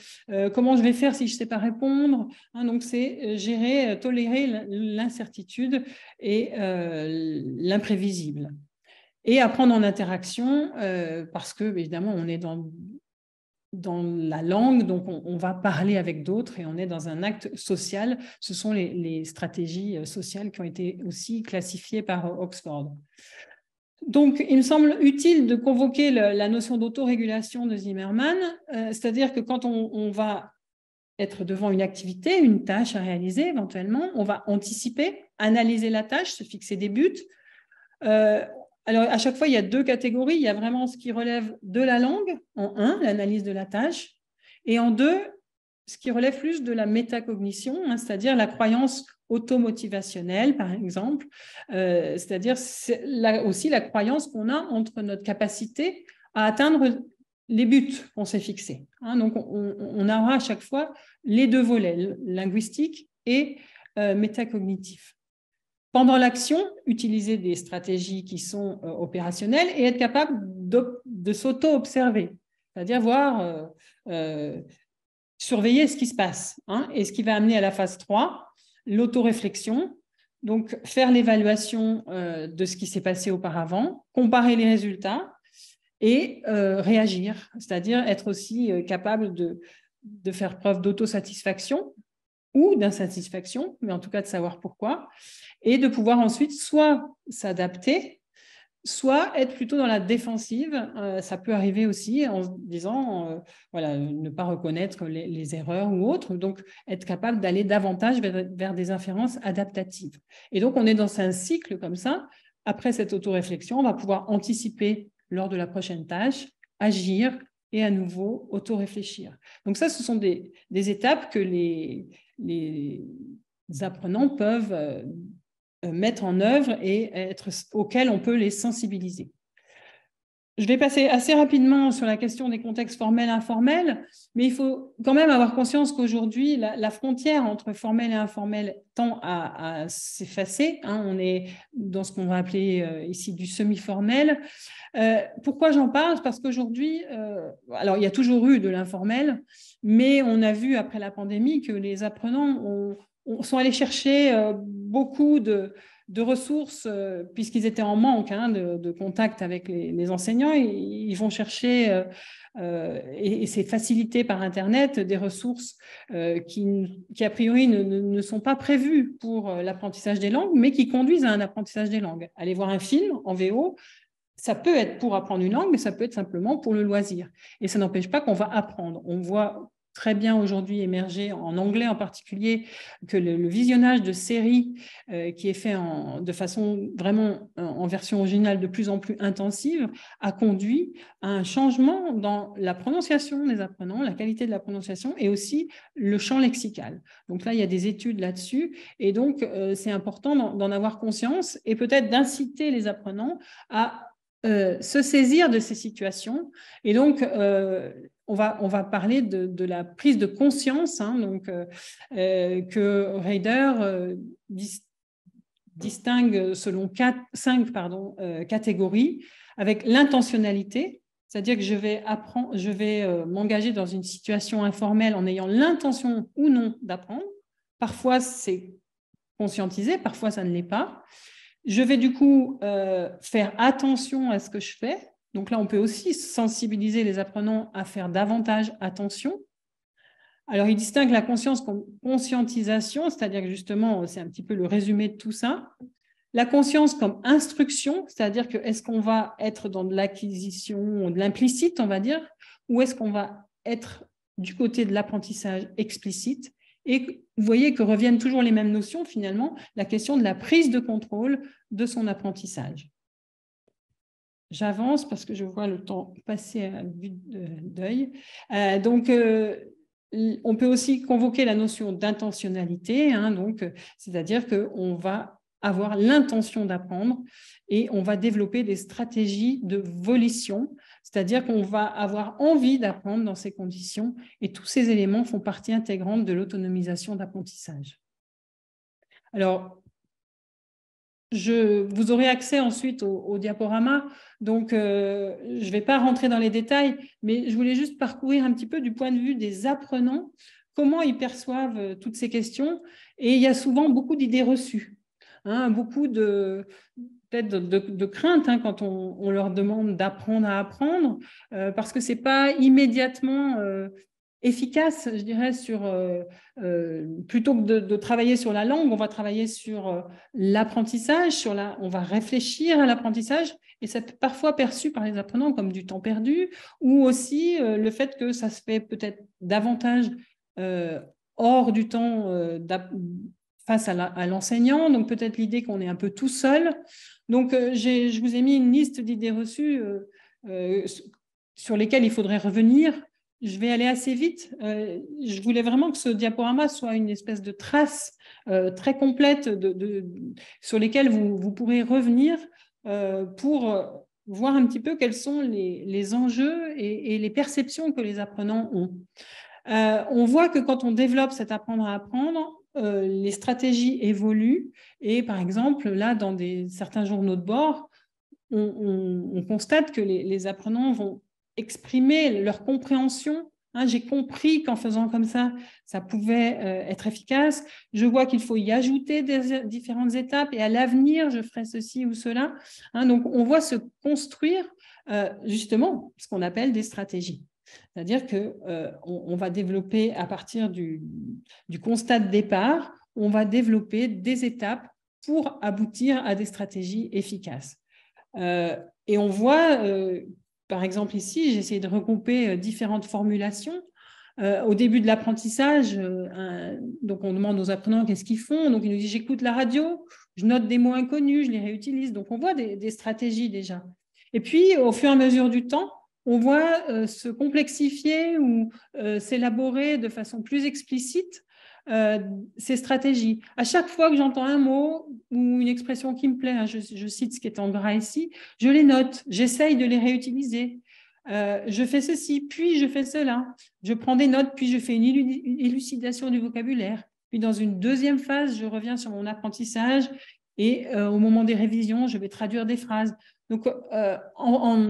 comment je vais faire si je ne sais pas répondre. Hein, donc c'est gérer, tolérer l'incertitude et l'imprévisible et apprendre en interaction, parce que évidemment on est dans dans la langue, donc on, va parler avec d'autres et on est dans un acte social. Ce sont les, stratégies euh, sociales qui ont été aussi classifiées par euh, Oxford. Donc, il me semble utile de convoquer la notion d'autorégulation de Zimmerman, euh, c'est-à-dire que quand on, va être devant une activité, une tâche à réaliser éventuellement, on va anticiper, analyser la tâche, se fixer des buts, alors, à chaque fois, il y a deux catégories. Il y a vraiment ce qui relève de la langue, en un, l'analyse de la tâche, et en deux, ce qui relève plus de la métacognition, hein, c'est-à-dire la croyance automotivationnelle, par exemple, euh, c'est-à-dire aussi la croyance qu'on a entre notre capacité à atteindre les buts qu'on s'est fixés. Hein. donc, on, aura à chaque fois les deux volets, linguistique et euh, métacognitif pendant l'action, utiliser des stratégies qui sont euh, opérationnelles et être capable de, s'auto-observer, c'est-à-dire voir, euh, euh, surveiller ce qui se passe hein, et ce qui va amener à la phase 3, l'autoréflexion, donc faire l'évaluation de ce qui s'est passé auparavant, comparer les résultats et réagir, c'est-à-dire être aussi capable de, de faire preuve d'autosatisfaction ou d'insatisfaction, mais en tout cas de savoir pourquoi, et de pouvoir ensuite soit s'adapter, soit être plutôt dans la défensive. Euh, ça peut arriver aussi en disant, euh, voilà, ne pas reconnaître les, erreurs ou autres, donc être capable d'aller davantage vers, des inférences adaptatives. Et donc on est dans un cycle comme ça. Après cette autoréflexion, on va pouvoir anticiper lors de la prochaine tâche, agir, et à nouveau auto-réfléchir. Donc ça, ce sont des, étapes que les, apprenants peuvent euh, mettre en œuvre et auxquelles on peut les sensibiliser. Je vais passer assez rapidement sur la question des contextes formels informels, mais il faut quand même avoir conscience qu'aujourd'hui, la, frontière entre formel et informel tend à, s'effacer. Hein. on est dans ce qu'on va appeler euh, ici du semi-formel. Euh, pourquoi j'en parle Parce qu'aujourd'hui, euh, alors il y a toujours eu de l'informel, mais on a vu après la pandémie que les apprenants sont allés chercher beaucoup de de ressources, euh, puisqu'ils étaient en manque hein, de, contact avec les, enseignants, ils vont chercher, euh, euh, et, c'est facilité par Internet, des ressources qui, qui, a priori, ne, ne, sont pas prévues pour l'apprentissage des langues, mais qui conduisent à un apprentissage des langues. Aller voir un film en VO, ça peut être pour apprendre une langue, mais ça peut être simplement pour le loisir. Et ça n'empêche pas qu'on va apprendre. On voit très bien aujourd'hui émergé, en anglais en particulier, que le, visionnage de séries euh, qui est fait en, de façon vraiment euh, en version originale de plus en plus intensive a conduit à un changement dans la prononciation des apprenants, la qualité de la prononciation et aussi le champ lexical. Donc là, il y a des études là-dessus et donc euh, c'est important d'en avoir conscience et peut-être d'inciter les apprenants à se saisir de ces situations et donc on va, parler de, la prise de conscience hein, donc, euh, euh, que Raider euh, distingue selon cinq catégories, avec l'intentionnalité, c'est-à-dire que je vais m'engager dans une situation informelle en ayant l'intention ou non d'apprendre. Parfois, c'est conscientisé, parfois, ça ne l'est pas. Je vais du coup faire attention à ce que je fais, donc là, on peut aussi sensibiliser les apprenants à faire davantage attention. Alors, il distingue la conscience comme conscientisation, c'est-à-dire que justement, c'est un petit peu le résumé de tout ça. La conscience comme instruction, c'est-à-dire que est-ce qu'on va être dans de l'acquisition, de l'implicite, on va dire, ou est-ce qu'on va être du côté de l'apprentissage explicite et vous voyez que reviennent toujours les mêmes notions, finalement, la question de la prise de contrôle de son apprentissage. J'avance parce que je vois le temps passer à but d'œil. Euh, donc, euh, on peut aussi convoquer la notion d'intentionnalité, hein, euh, c'est-à-dire qu'on va avoir l'intention d'apprendre et on va développer des stratégies de volition, c'est-à-dire qu'on va avoir envie d'apprendre dans ces conditions et tous ces éléments font partie intégrante de l'autonomisation d'apprentissage. Alors, je, vous aurez accès ensuite au, diaporama, donc euh, je ne vais pas rentrer dans les détails, mais je voulais juste parcourir un petit peu du point de vue des apprenants, comment ils perçoivent euh, toutes ces questions. Et il y a souvent beaucoup d'idées reçues, hein, beaucoup de, peut-être de, hein, quand on, leur demande d'apprendre à apprendre, euh, parce que ce n'est pas immédiatement efficace, je dirais, sur, euh, euh, plutôt que de, travailler sur la langue, on va travailler sur euh, l'apprentissage, sur la, on va réfléchir à l'apprentissage, et c'est parfois perçu par les apprenants comme du temps perdu, ou aussi le fait que ça se fait peut-être davantage hors du temps face à l'enseignant, donc peut-être l'idée qu'on est un peu tout seul. Donc, je vous ai mis une liste d'idées reçues sur lesquelles il faudrait revenir je vais aller assez vite. Euh, je voulais vraiment que ce diaporama soit une espèce de trace euh, très complète de, sur lesquelles vous, pourrez revenir euh, pour voir un petit peu quels sont les, enjeux et, les perceptions que les apprenants ont. on voit que quand on développe cet apprendre à apprendre, les stratégies évoluent et par exemple là dans des, certains journaux de bord, on, constate que les apprenants vont exprimer leur compréhension. Hein, j'ai compris qu'en faisant comme ça, ça pouvait euh, être efficace. Je vois qu'il faut y ajouter des différentes étapes et à l'avenir, je ferai ceci ou cela. Hein, donc, on voit se construire euh, justement ce qu'on appelle des stratégies. C'est-à-dire qu'on euh, on va développer à partir du, constat de départ, on va développer des étapes pour aboutir à des stratégies efficaces. et on voit euh, par exemple, ici, j'ai essayé de regrouper euh, différentes formulations. Euh, au début de l'apprentissage, euh, on demande aux apprenants qu'est-ce qu'ils font. Donc, ils nous disent j'écoute la radio, je note des mots inconnus, je les réutilise. Donc, on voit des, stratégies déjà. Et puis, au fur et à mesure du temps, on voit se complexifier ou s'élaborer de façon plus explicite euh, ces stratégies. À chaque fois que j'entends un mot ou une expression qui me plaît, hein, je, cite ce qui est en gras ici, je les note, j'essaye de les réutiliser. Euh, je fais ceci, puis je fais cela. Je prends des notes, puis je fais une, élucidation du vocabulaire. Puis dans une deuxième phase, je reviens sur mon apprentissage et euh, au moment des révisions, je vais traduire des phrases. Donc, en,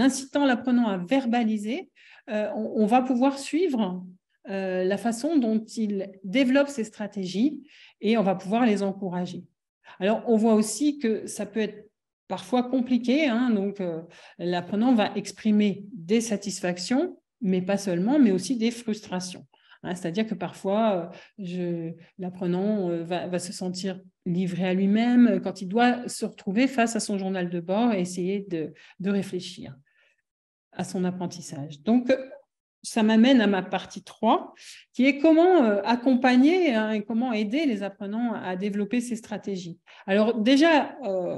incitant l'apprenant à verbaliser, on, va pouvoir suivre euh, la façon dont il développe ses stratégies et on va pouvoir les encourager. Alors, on voit aussi que ça peut être parfois compliqué. Hein, donc, euh, l'apprenant va exprimer des satisfactions, mais pas seulement, mais aussi des frustrations. Hein. C'est-à-dire que parfois, euh, l'apprenant va, se sentir livré à lui-même quand il doit se retrouver face à son journal de bord et essayer de, de réfléchir à son apprentissage. Donc, ça m'amène à ma partie 3, qui est comment euh, accompagner hein, et comment aider les apprenants à développer ces stratégies. Alors déjà, euh,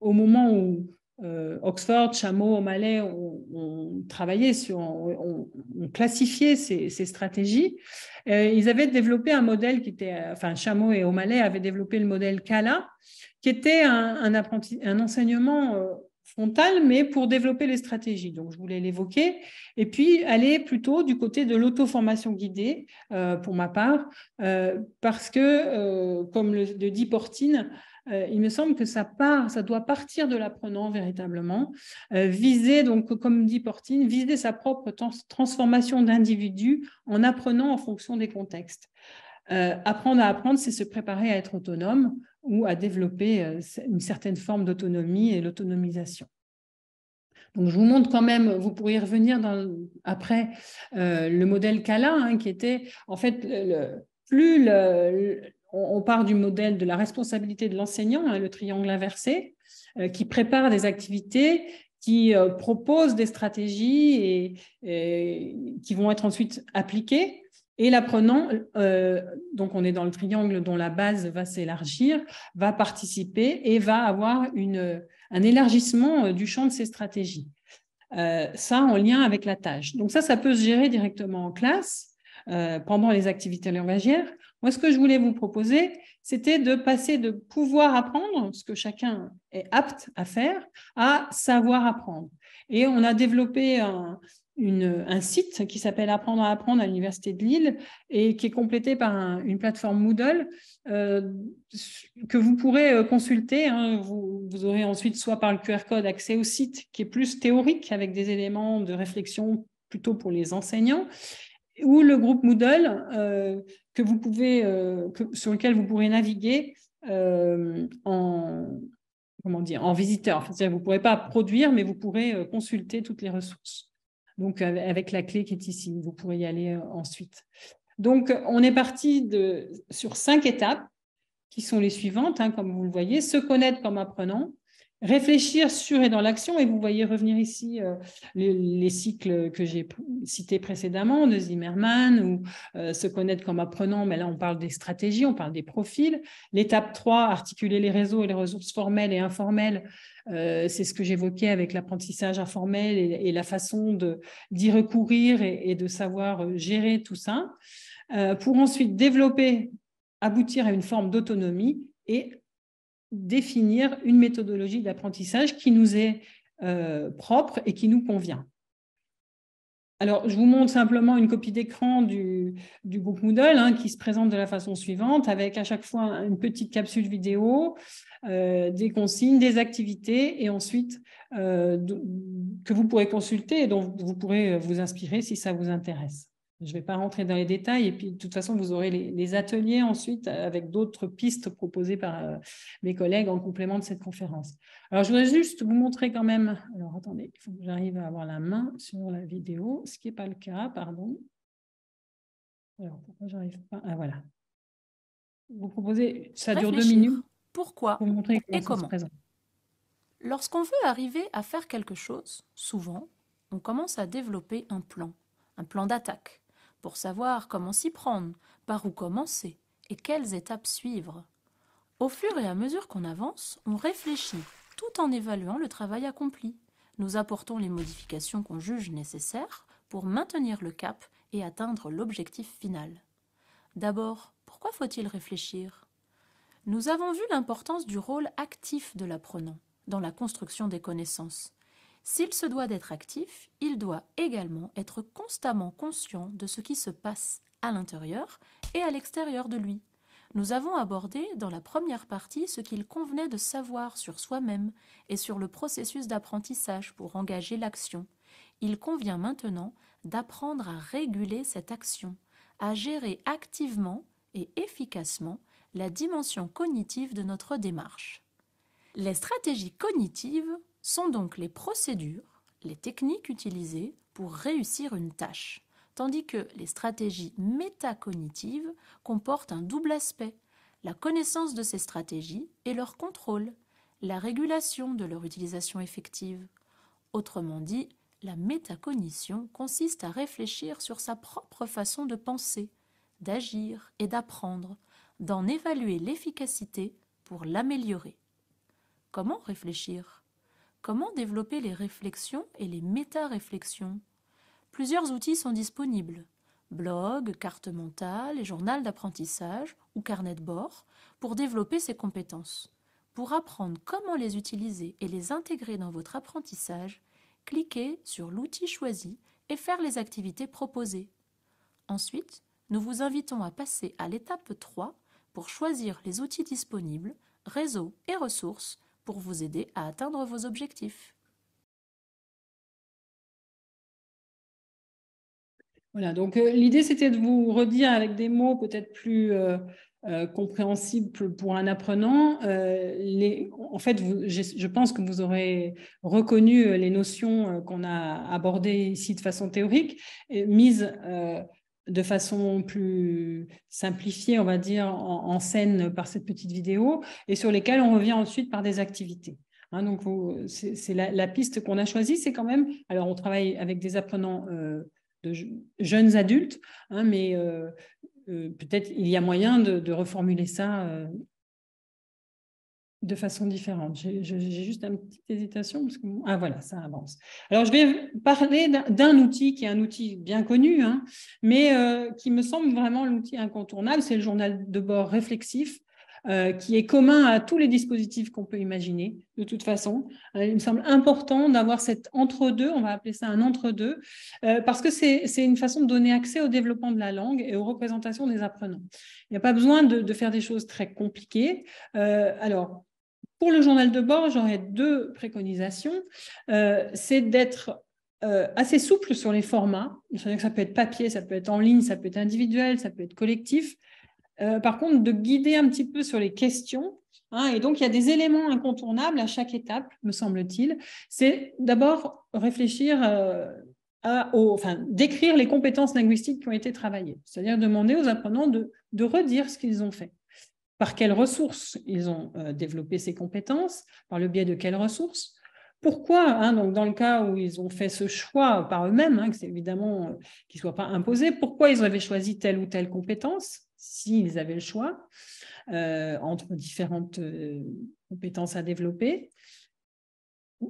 au moment où euh, Oxford, Chameau, O'Malley ont, travaillé sur, ont, classifié ces, stratégies, ils avaient développé un modèle qui était, enfin Chameau et O'Malley avaient développé le modèle CALA, qui était un, un, apprenti, un enseignement frontale, mais pour développer les stratégies. Donc, je voulais l'évoquer. Et puis, aller plutôt du côté de l'auto-formation guidée, euh, pour ma part, euh, parce que, euh, comme le, dit Portine, il me semble que ça part, ça doit partir de l'apprenant véritablement, viser donc comme dit Portine, viser sa propre transformation d'individu en apprenant en fonction des contextes. apprendre à apprendre, c'est se préparer à être autonome ou à développer euh, une certaine forme d'autonomie et l'autonomisation. Donc, je vous montre quand même, vous pourriez revenir dans, après, euh, le modèle Kala, hein, qui était en fait, le, plus le, on, part du modèle de la responsabilité de l'enseignant, hein, le triangle inversé, euh, qui prépare des activités qui propose des stratégies et, qui vont être ensuite appliquées. Et l'apprenant, euh, donc on est dans le triangle dont la base va s'élargir, va participer et va avoir une, un élargissement euh, du champ de ses stratégies. Euh, ça en lien avec la tâche. Donc ça, ça peut se gérer directement en classe pendant les activités langagières. Moi, ce que je voulais vous proposer, c'était de passer de pouvoir apprendre, ce que chacun est apte à faire, à savoir apprendre. Et on a développé un, un site qui s'appelle Apprendre à apprendre à l'Université de Lille et qui est complété par une plateforme Moodle euh, que vous pourrez euh, consulter. Hein. Vous, aurez ensuite soit par le QR code accès au site qui est plus théorique avec des éléments de réflexion plutôt pour les enseignants ou le groupe Moodle euh, que vous pouvez, sur lequel vous pourrez naviguer en, comment dire, en visiteur. vous ne pourrez pas produire, mais vous pourrez consulter toutes les ressources donc avec la clé qui est ici. Vous pourrez y aller euh, ensuite. Donc, on est parti sur cinq étapes qui sont les suivantes, hein, comme vous le voyez, se connaître comme apprenant, réfléchir sur et dans l'action, et vous voyez revenir ici euh, les, cycles que j'ai cités précédemment de Zimmerman, ou euh, se connaître comme apprenant, mais là on parle des stratégies, on parle des profils. L'étape 3, articuler les réseaux et les ressources formelles et informelles, euh, c'est ce que j'évoquais avec l'apprentissage informel et, la façon d'y recourir et, de savoir euh, gérer tout ça, euh, pour ensuite développer, aboutir à une forme d'autonomie et définir une méthodologie d'apprentissage qui nous est propre et qui nous convient. Alors, je vous montre simplement une copie d'écran du, du, Moodle hein, qui se présente de la façon suivante, avec à chaque fois une petite capsule vidéo, euh, des consignes, des activités, et ensuite euh, que vous pourrez consulter et dont vous pourrez euh, vous inspirer si ça vous intéresse. Je ne vais pas rentrer dans les détails. Et puis, de toute façon, vous aurez les, ateliers ensuite avec d'autres pistes proposées par mes collègues en complément de cette conférence. Alors, je voudrais juste vous montrer quand même. Alors, attendez, il faut que j'arrive à avoir la main sur la vidéo, ce qui n'est pas le cas, pardon. Alors, pourquoi j'arrive pas Ah, voilà. Vous proposez, ça dure deux minutes pourquoi et comment. Lorsqu'on veut arriver à faire quelque chose, souvent, on commence à développer un plan, un plan d'attaque, pour savoir comment s'y prendre, par où commencer et quelles étapes suivre. Au fur et à mesure qu'on avance, on réfléchit, tout en évaluant le travail accompli. Nous apportons les modifications qu'on juge nécessaires pour maintenir le cap et atteindre l'objectif final. D'abord, pourquoi faut-il réfléchir nous avons vu l'importance du rôle actif de l'apprenant dans la construction des connaissances. S'il se doit d'être actif, il doit également être constamment conscient de ce qui se passe à l'intérieur et à l'extérieur de lui. Nous avons abordé dans la première partie ce qu'il convenait de savoir sur soi-même et sur le processus d'apprentissage pour engager l'action. Il convient maintenant d'apprendre à réguler cette action, à gérer activement et efficacement la dimension cognitive de notre démarche. Les stratégies cognitives sont donc les procédures, les techniques utilisées pour réussir une tâche, tandis que les stratégies métacognitives comportent un double aspect, la connaissance de ces stratégies et leur contrôle, la régulation de leur utilisation effective. Autrement dit, la métacognition consiste à réfléchir sur sa propre façon de penser, d'agir et d'apprendre, d'en évaluer l'efficacité pour l'améliorer. Comment réfléchir Comment développer les réflexions et les méta-réflexions Plusieurs outils sont disponibles blog, carte mentale et journal d'apprentissage ou carnet de bord pour développer ces compétences. Pour apprendre comment les utiliser et les intégrer dans votre apprentissage, cliquez sur l'outil choisi et faire les activités proposées. Ensuite, nous vous invitons à passer à l'étape 3 pour choisir les outils disponibles, réseaux et ressources pour vous aider à atteindre vos objectifs. Voilà, donc euh, l'idée c'était de vous redire avec des mots peut-être plus euh, euh, compréhensibles pour un apprenant. Les, en fait, je, pense que vous aurez reconnu les notions qu'on a abordées ici de façon théorique, et mises de façon plus simplifiée, on va dire, en, scène par cette petite vidéo, et sur lesquelles on revient ensuite par des activités. Hein, donc, c'est la, piste qu'on a choisie, c'est quand même, alors on travaille avec des apprenants euh, de jeunes adultes, hein, mais euh, euh, peut-être il y a moyen de reformuler ça de façon différente. J'ai juste une petite hésitation parce que ah voilà, ça avance. Alors je vais parler d'un outil qui est un outil bien connu, hein, mais euh, qui me semble vraiment l'outil incontournable, c'est le journal de bord réflexif. Euh, qui est commun à tous les dispositifs qu'on peut imaginer, de toute façon. Euh, il me semble important d'avoir cet entre-deux, on va appeler ça un entre-deux, parce que c'est une façon de donner accès au développement de la langue et aux représentations des apprenants. Il n'y a pas besoin de, de, faire des choses très compliquées. alors, pour le journal de bord, j'aurais deux préconisations. Euh, c'est d'être euh, assez souple sur les formats. C'est-à-dire que ça peut être papier, ça peut être en ligne, ça peut être individuel, ça peut être collectif. Euh, par contre, de guider un petit peu sur les questions. Hein, et donc, il y a des éléments incontournables à chaque étape, me semble-t-il. C'est d'abord réfléchir à, enfin, décrire les compétences linguistiques qui ont été travaillées, c'est-à-dire demander aux apprenants de redire ce qu'ils ont fait. Par quelles ressources ils ont euh, développé ces compétences Par le biais de quelles ressources pourquoi hein, donc Dans le cas où ils ont fait ce choix par eux-mêmes, hein, que c'est évidemment euh, qu'ils pas imposés, pourquoi ils avaient choisi telle ou telle compétence, s'ils avaient le choix, euh, entre différentes compétences à développer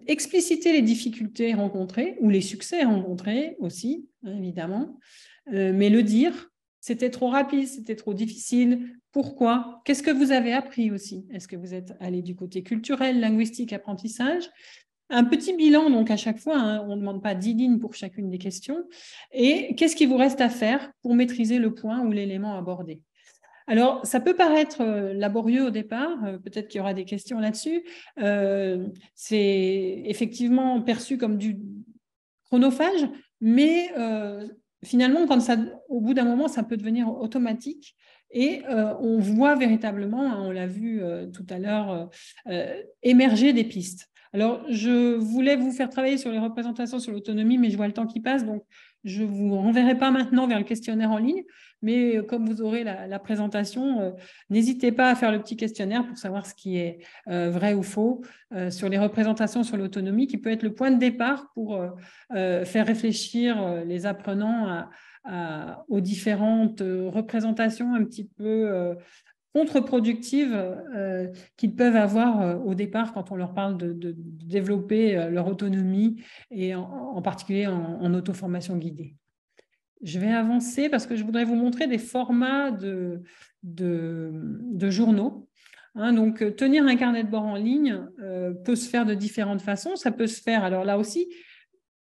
Expliciter les difficultés rencontrées ou les succès rencontrés aussi, hein, évidemment, mais le dire c'était trop rapide, c'était trop difficile. Pourquoi Qu'est-ce que vous avez appris aussi Est-ce que vous êtes allé du côté culturel, linguistique, apprentissage un petit bilan, donc à chaque fois, hein. on ne demande pas 10 lignes pour chacune des questions. Et qu'est-ce qui vous reste à faire pour maîtriser le point ou l'élément abordé alors, ça peut paraître euh, laborieux au départ, euh, peut-être qu'il y aura des questions là-dessus. Euh, c'est effectivement perçu comme du chronophage, mais finalement, quand ça, au bout d'un moment, ça peut devenir automatique. Et euh, on voit véritablement, hein, on l'a vu euh, tout à l'heure, euh, émerger des pistes. Alors, je voulais vous faire travailler sur les représentations, sur l'autonomie, mais je vois le temps qui passe, donc je ne vous renverrai pas maintenant vers le questionnaire en ligne, mais euh, comme vous aurez la, présentation, euh, n'hésitez pas à faire le petit questionnaire pour savoir ce qui est euh, vrai ou faux sur les représentations sur l'autonomie, qui peut être le point de départ pour faire réfléchir les apprenants aux différentes représentations un petit peu contre-productives euh, qu'ils peuvent avoir euh, au départ quand on leur parle de, développer euh, leur autonomie et en, particulier en, en auto-formation guidée. Je vais avancer parce que je voudrais vous montrer des formats de, journaux. Hein. donc, tenir un carnet de bord en ligne peut se faire de différentes façons. Ça peut se faire, alors là aussi,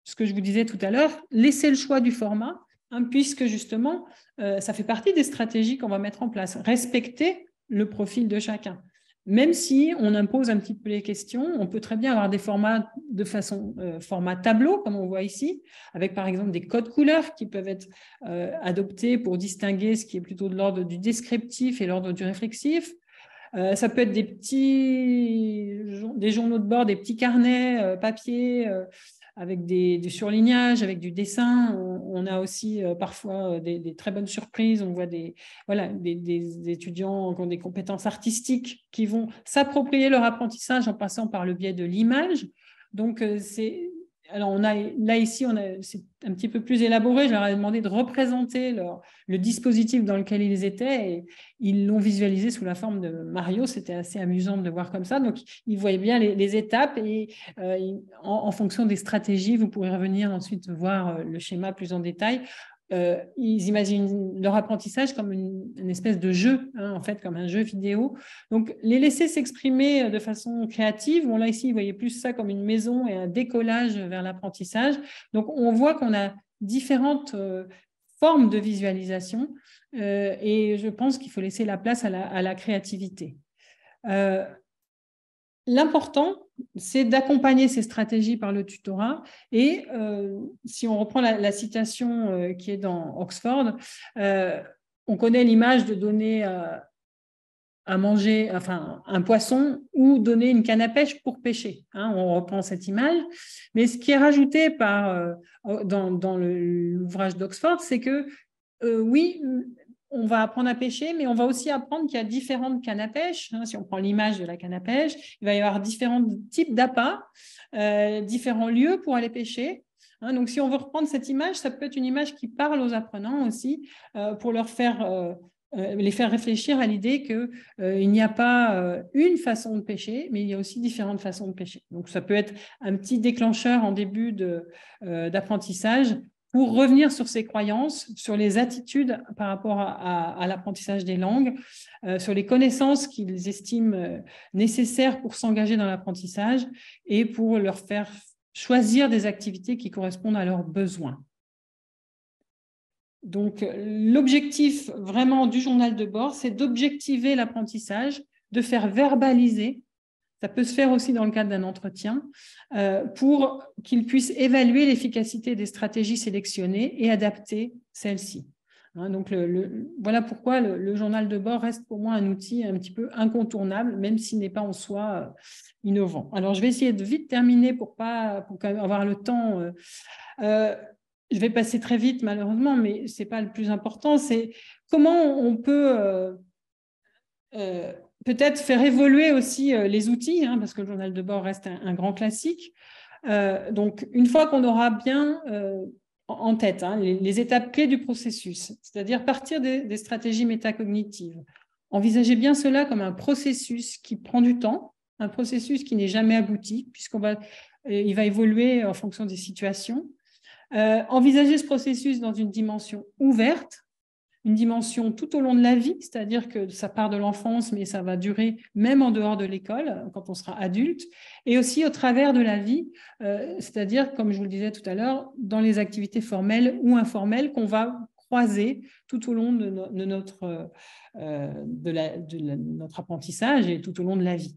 ce que je vous disais tout à l'heure, laisser le choix du format. Hein, puisque justement, euh, ça fait partie des stratégies qu'on va mettre en place. Respecter le profil de chacun. Même si on impose un petit peu les questions, on peut très bien avoir des formats de façon euh, format tableau, comme on voit ici, avec par exemple des codes couleurs qui peuvent être euh, adoptés pour distinguer ce qui est plutôt de l'ordre du descriptif et l'ordre du réflexif. ça peut être des petits des journaux de bord, des petits carnets, papier, avec des, surlignage, surlignages, avec du dessin. On, a aussi euh, parfois euh, des, très bonnes surprises. On voit des, voilà, des, des étudiants qui ont des compétences artistiques qui vont s'approprier leur apprentissage en passant par le biais de l'image. Donc, euh, c'est alors, on a, là, ici, c'est un petit peu plus élaboré. Je leur ai demandé de représenter le dispositif dans lequel ils étaient et ils l'ont visualisé sous la forme de Mario. C'était assez amusant de voir comme ça. Donc, ils voyaient bien les, étapes et euh, en, fonction des stratégies, vous pourrez revenir ensuite voir euh, le schéma plus en détail. Euh, ils imaginent leur apprentissage comme une, espèce de jeu, hein, en fait, comme un jeu vidéo. Donc, les laisser s'exprimer de façon créative. On là, ici, vous voyez plus ça comme une maison et un décollage vers l'apprentissage. Donc, on voit qu'on a différentes euh, formes de visualisation euh, et je pense qu'il faut laisser la place à la, à la créativité. L'important, c'est d'accompagner ces stratégies par le tutorat. Et euh, si on reprend la, citation euh, qui est dans Oxford, euh, on connaît l'image de donner à manger, enfin, un poisson ou donner une canne à pêche pour pêcher. Hein, on reprend cette image. Mais ce qui est rajouté par, dans, dans l'ouvrage d'Oxford, c'est que oui, on va apprendre à pêcher, mais on va aussi apprendre qu'il y a différentes cannes à pêche. Hein. si on prend l'image de la canne à pêche, il va y avoir différents types d'appâts, euh, différents lieux pour aller pêcher. Hein. donc, si on veut reprendre cette image, ça peut être une image qui parle aux apprenants aussi euh, pour leur faire, euh, les faire réfléchir à l'idée qu'il n'y a pas une façon de pêcher, mais il y a aussi différentes façons de pêcher. Donc, ça peut être un petit déclencheur en début d'apprentissage pour revenir sur ses croyances, sur les attitudes par rapport à, l'apprentissage des langues, euh, sur les connaissances qu'ils estiment euh, nécessaires pour s'engager dans l'apprentissage et pour leur faire choisir des activités qui correspondent à leurs besoins. Donc, euh, l'objectif vraiment du journal de bord, c'est d'objectiver l'apprentissage, de faire verbaliser ça peut se faire aussi dans le cadre d'un entretien, euh, pour qu'il puisse évaluer l'efficacité des stratégies sélectionnées et adapter celles-ci. Hein, donc voilà pourquoi le, journal de bord reste pour moi un outil un petit peu incontournable, même s'il n'est pas en soi euh, innovant. Alors je vais essayer de vite terminer pour pas avoir le temps. Euh, je vais passer très vite malheureusement, mais ce n'est pas le plus important. C'est comment on peut peut-être faire évoluer aussi euh, les outils, hein, parce que le journal de bord reste un, grand classique. Euh, donc, une fois qu'on aura bien euh, en tête hein, les, étapes clés du processus, c'est-à-dire partir des, stratégies métacognitives, envisager bien cela comme un processus qui prend du temps, un processus qui n'est jamais abouti, puisqu'on va, il va évoluer en fonction des situations. Envisager ce processus dans une dimension ouverte, une dimension tout au long de la vie, c'est-à-dire que ça part de l'enfance, mais ça va durer même en dehors de l'école, quand on sera adulte, et aussi au travers de la vie, euh, c'est-à-dire, comme je vous le disais tout à l'heure, dans les activités formelles ou informelles qu'on va croiser tout au long de, notre, euh, de notre apprentissage et tout au long de la vie.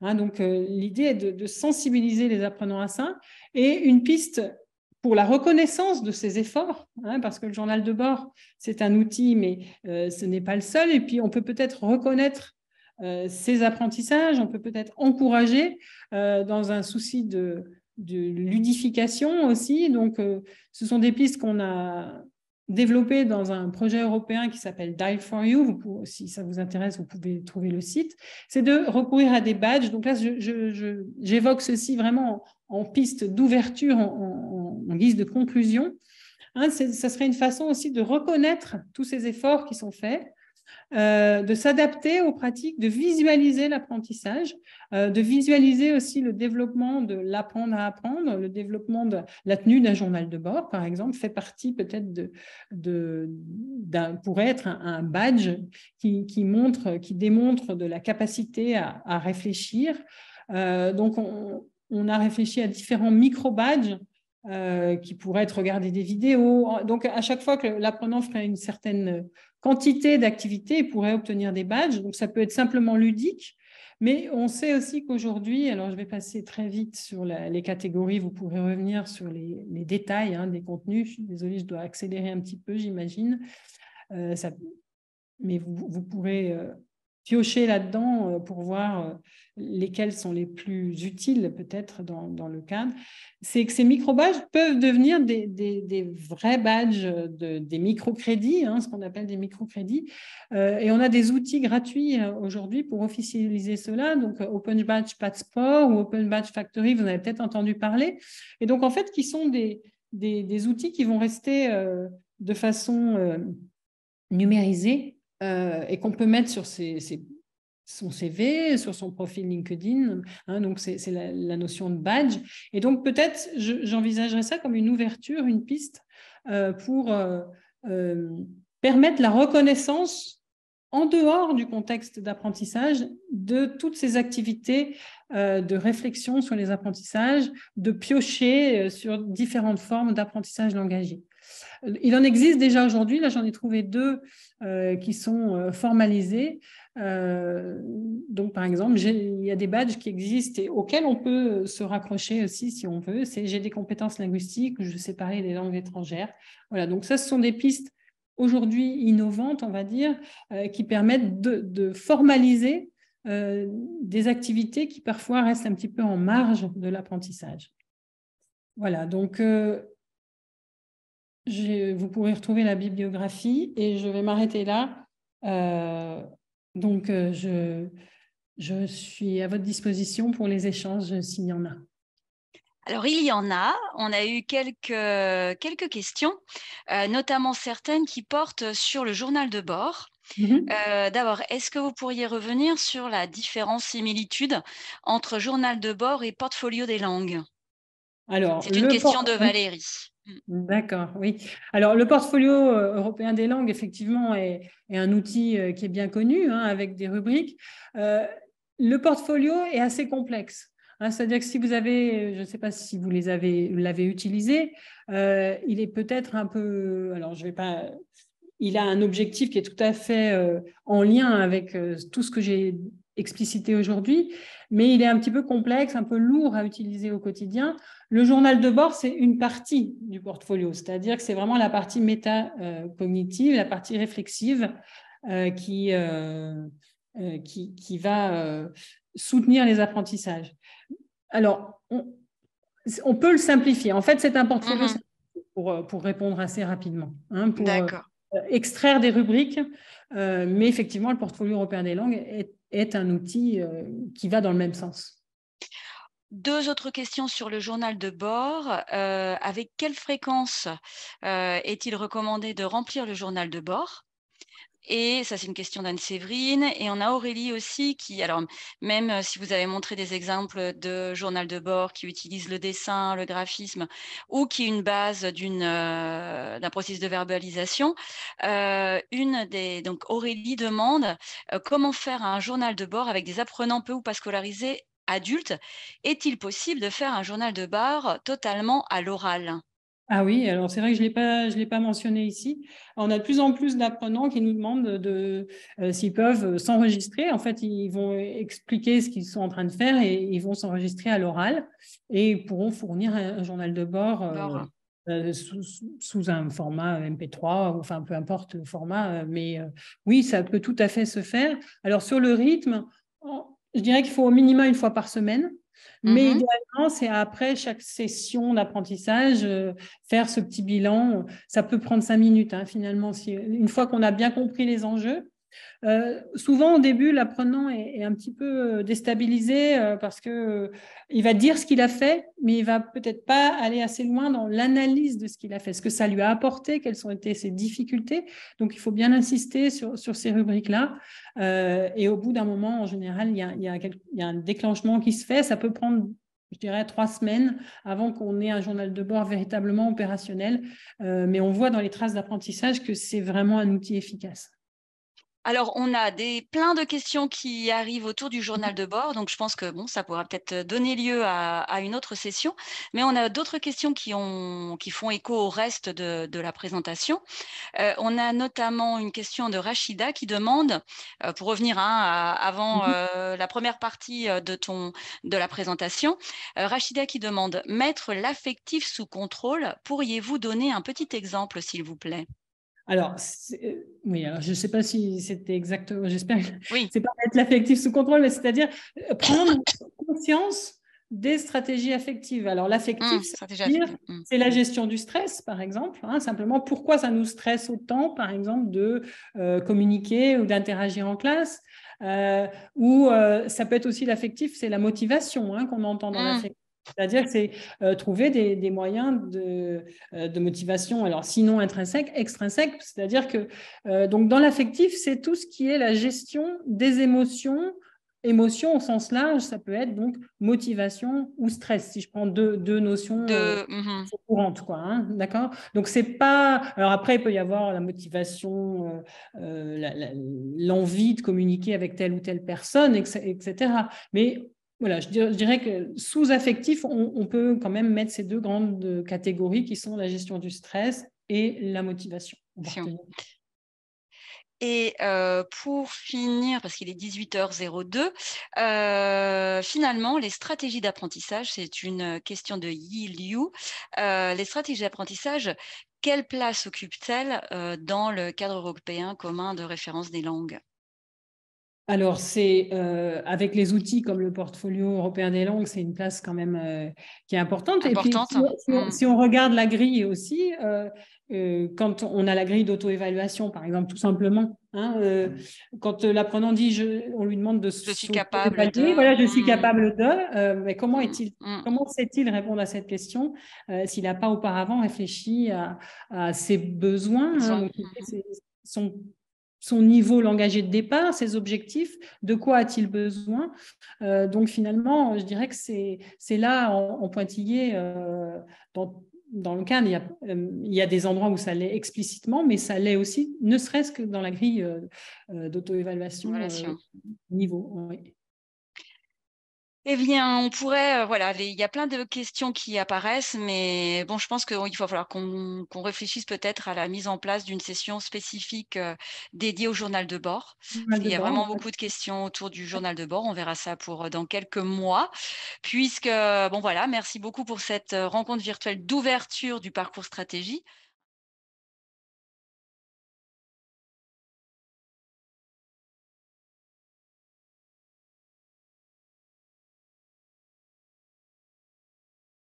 Hein, donc, euh, l'idée est de, de, sensibiliser les apprenants à ça. Et une piste pour la reconnaissance de ces efforts, hein, parce que le journal de bord, c'est un outil, mais euh, ce n'est pas le seul. Et puis, on peut peut-être reconnaître euh, ces apprentissages, on peut peut-être encourager euh, dans un souci de, de ludification aussi. Donc, ce sont des pistes qu'on a développées dans un projet européen qui s'appelle Dive for You. si ça vous intéresse, vous pouvez trouver le site. C'est de recourir à des badges. Donc là, j'évoque je, ceci vraiment en, piste d'ouverture, en, en guise de conclusion, hein, ça serait une façon aussi de reconnaître tous ces efforts qui sont faits, euh, de s'adapter aux pratiques, de visualiser l'apprentissage, euh, de visualiser aussi le développement de l'apprendre à apprendre, le développement de la tenue d'un journal de bord, par exemple, fait partie peut-être de, de être un, badge qui, montre, qui démontre de la capacité à, réfléchir. Euh, donc, on, on, a réfléchi à différents micro-badges euh, qui pourrait être regarder des vidéos. Donc, à chaque fois que l'apprenant ferait une certaine euh, quantité d'activités, il pourrait obtenir des badges. Donc, ça peut être simplement ludique. Mais on sait aussi qu'aujourd'hui, alors je vais passer très vite sur les catégories, vous pourrez revenir sur les, détails hein, des contenus. Je suis désolée, je dois accélérer un petit peu, j'imagine. Euh, mais vous, vous pourrez piocher là-dedans euh, pour voir euh, lesquels sont les plus utiles peut-être dans, dans, le cadre, c'est que ces micro-badges peuvent devenir des, des, vrais badges, de, des microcrédits, hein, ce qu'on appelle des microcrédits. crédits euh, et on a des outils gratuits aujourd'hui pour officialiser cela, donc Open Badge Passport ou Open Badge Factory, vous en avez peut-être entendu parler. Et donc en fait, qui sont des, des outils qui vont rester de façon numérisée euh, et qu'on peut mettre sur son CV, sur son profil LinkedIn. Hein, donc, c'est la, notion de badge. Et donc, peut-être, j'envisagerais ça comme une ouverture, une piste euh, pour euh, permettre la reconnaissance en dehors du contexte d'apprentissage de toutes ces activités de réflexion sur les apprentissages, de piocher sur différentes formes d'apprentissage langagier. Il en existe déjà aujourd'hui, là j'en ai trouvé deux euh, qui sont euh, formalisés. Euh, donc par exemple, il y a des badges qui existent et auxquels on peut se raccrocher aussi si on veut. C'est j'ai des compétences linguistiques, je sais parler des langues étrangères. Voilà, donc ça ce sont des pistes aujourd'hui innovantes, on va dire, qui permettent de, formaliser des activités qui parfois restent un petit peu en marge de l'apprentissage. Voilà, donc vous pourrez retrouver la bibliographie et je vais m'arrêter là. Euh, donc, euh, je, suis à votre disposition pour les échanges s'il y en a. Alors, il y en a. On a eu quelques, questions, euh, notamment certaines qui portent sur le journal de bord. Mhm. D'abord, est-ce que vous pourriez revenir sur la différence similitude entre journal de bord et portfolio des langues c'est une question de Valérie. Mm. D'accord, oui. Alors, le portfolio euh, européen des langues, effectivement, est, un outil euh, qui est bien connu, hein, avec des rubriques. Euh, le portfolio est assez complexe. Hein, c'est-à-dire que si vous avez, je ne sais pas si vous les avez, l'avez utilisé, il est peut-être un peu, alors je vais pas, il a un objectif qui est tout à fait en lien avec tout ce que j'ai explicité aujourd'hui, mais il est un petit peu complexe, un peu lourd à utiliser au quotidien. Le journal de bord, c'est une partie du portfolio, c'est-à-dire que c'est vraiment la partie métacognitive, la partie réflexive euh, qui, euh, euh, qui, qui, va soutenir les apprentissages. Alors, on, peut le simplifier. En fait, c'est un portfolio mm-hmm. pour, pour, répondre assez rapidement. Hein, pour extraire des rubriques, mais effectivement, le portfolio européen des langues est est un outil euh, qui va dans le même sens. Deux autres questions sur le journal de bord. Euh, avec quelle fréquence euh, est-il recommandé de remplir le journal de bord et ça, c'est une question d'Anne Séverine. Et on a Aurélie aussi qui, alors, même euh, si vous avez montré des exemples de journal de bord qui utilisent le dessin, le graphisme, ou qui est une base euh, d'un processus de verbalisation, euh, une des, donc Aurélie demande comment faire un journal de bord avec des apprenants peu ou pas scolarisés adultes. Est-il possible de faire un journal de bord totalement à l'oral ah oui, alors c'est vrai que je ne l'ai pas mentionné ici. On a de plus en plus d'apprenants qui nous demandent de, euh, s'ils peuvent euh, s'enregistrer. En fait, ils vont expliquer ce qu'ils sont en train de faire et ils vont s'enregistrer à l'oral et pourront fournir un, journal de bord. Euh, sous, sous, un format MP3, enfin peu importe le format, mais oui, ça peut tout à fait se faire. Alors sur le rythme, je dirais qu'il faut au minimum une fois par semaine, Mmh Mais idéalement, c'est après chaque session d'apprentissage, euh, faire ce petit bilan. Ça peut prendre cinq minutes, hein, finalement. une fois qu'on a bien compris les enjeux, euh, souvent, au début, l'apprenant est, un petit peu euh, déstabilisé euh, parce qu'il va dire ce qu'il a fait, mais il va peut-être pas aller assez loin dans l'analyse de ce qu'il a fait, ce que ça lui a apporté, quelles ont été ses difficultés. Donc, il faut bien insister sur, ces rubriques-là. et au bout d'un moment, en général, il y, a, un déclenchement qui se fait. Ça peut prendre je dirais, trois semaines avant qu'on ait un journal de bord véritablement opérationnel. mais on voit dans les traces d'apprentissage que c'est vraiment un outil efficace. Alors, on a des, plein de questions qui arrivent autour du journal de bord, donc je pense que bon, ça pourra peut-être euh, donner lieu à, une autre session, mais on a d'autres questions qui, ont, qui font écho au reste de, la présentation. Euh, on a notamment une question de Rachida qui demande, euh, pour revenir hein, avant mhm. la première partie de, ton, de la présentation, Rachida qui demande, mettre l'affectif sous contrôle, pourriez-vous donner un petit exemple, s'il vous plaît alors, euh, oui, je ne sais pas si c'était exactement, euh, j'espère, oui. c'est pas être l'affectif sous contrôle, mais c'est-à-dire euh, prendre conscience des stratégies affectives. Alors, l'affectif, mmh, mmh. c'est la gestion du stress, par exemple. Hein, simplement, pourquoi ça nous stresse autant, par exemple, de communiquer ou d'interagir en classe Ou ça peut être aussi l'affectif, c'est la motivation hein, qu'on entend dans mmh. C'est-à-dire que c'est euh, trouver des, moyens euh, de, motivation, alors sinon intrinsèque, extrinsèque, c'est-à-dire que euh, donc dans l'affectif, c'est tout ce qui est la gestion des émotions. Émotion au sens large, ça peut être donc motivation ou stress, si je prends deux, notions mhm. courantes. Hein, d'accord donc, c'est pas. Alors, après, il peut y avoir la motivation, l'envie de communiquer avec telle ou telle personne, etc. Mais voilà, je dirais, que sous affectif, on, peut quand même mettre ces deux grandes euh, catégories qui sont la gestion du stress et la motivation. Et euh, pour finir, parce qu'il est 18h02, euh, finalement, les stratégies d'apprentissage, c'est une question de Yi Liu. les stratégies d'apprentissage, quelle place occupent-elles dans le cadre européen commun de référence des langues alors, c'est euh, avec les outils comme le portfolio européen des langues, c'est une place quand même euh, qui est importante. Et puis, mm. si, on, regarde la grille aussi, euh, quand on a la grille d'auto-évaluation, par exemple, tout simplement, hein, mm. quand l'apprenant dit, on lui demande de je suis capable voilà, je suis mm. capable de, mais comment est-il, comment sait-il répondre à cette question s'il n'a pas auparavant réfléchi à, ses besoins, hein, son niveau langagier de départ, ses objectifs, de quoi a-t-il besoin. Euh, donc finalement, je dirais que c'est là en, pointillé, euh, dans, le cadre, euh, il y, a, des endroits où ça l'est explicitement, mais ça l'est aussi, ne serait-ce que dans la grille d'auto-évaluation niveau. Eh bien, on pourrait, euh, voilà, il y a plein de questions qui apparaissent, mais bon, je pense qu'il va falloir qu'on réfléchisse peut-être à la mise en place d'une session spécifique euh, dédiée au journal de bord. il y a vraiment beaucoup de questions autour du journal de bord. On verra ça pour euh, dans quelques mois, puisque bon voilà, merci beaucoup pour cette rencontre virtuelle d'ouverture du parcours stratégie.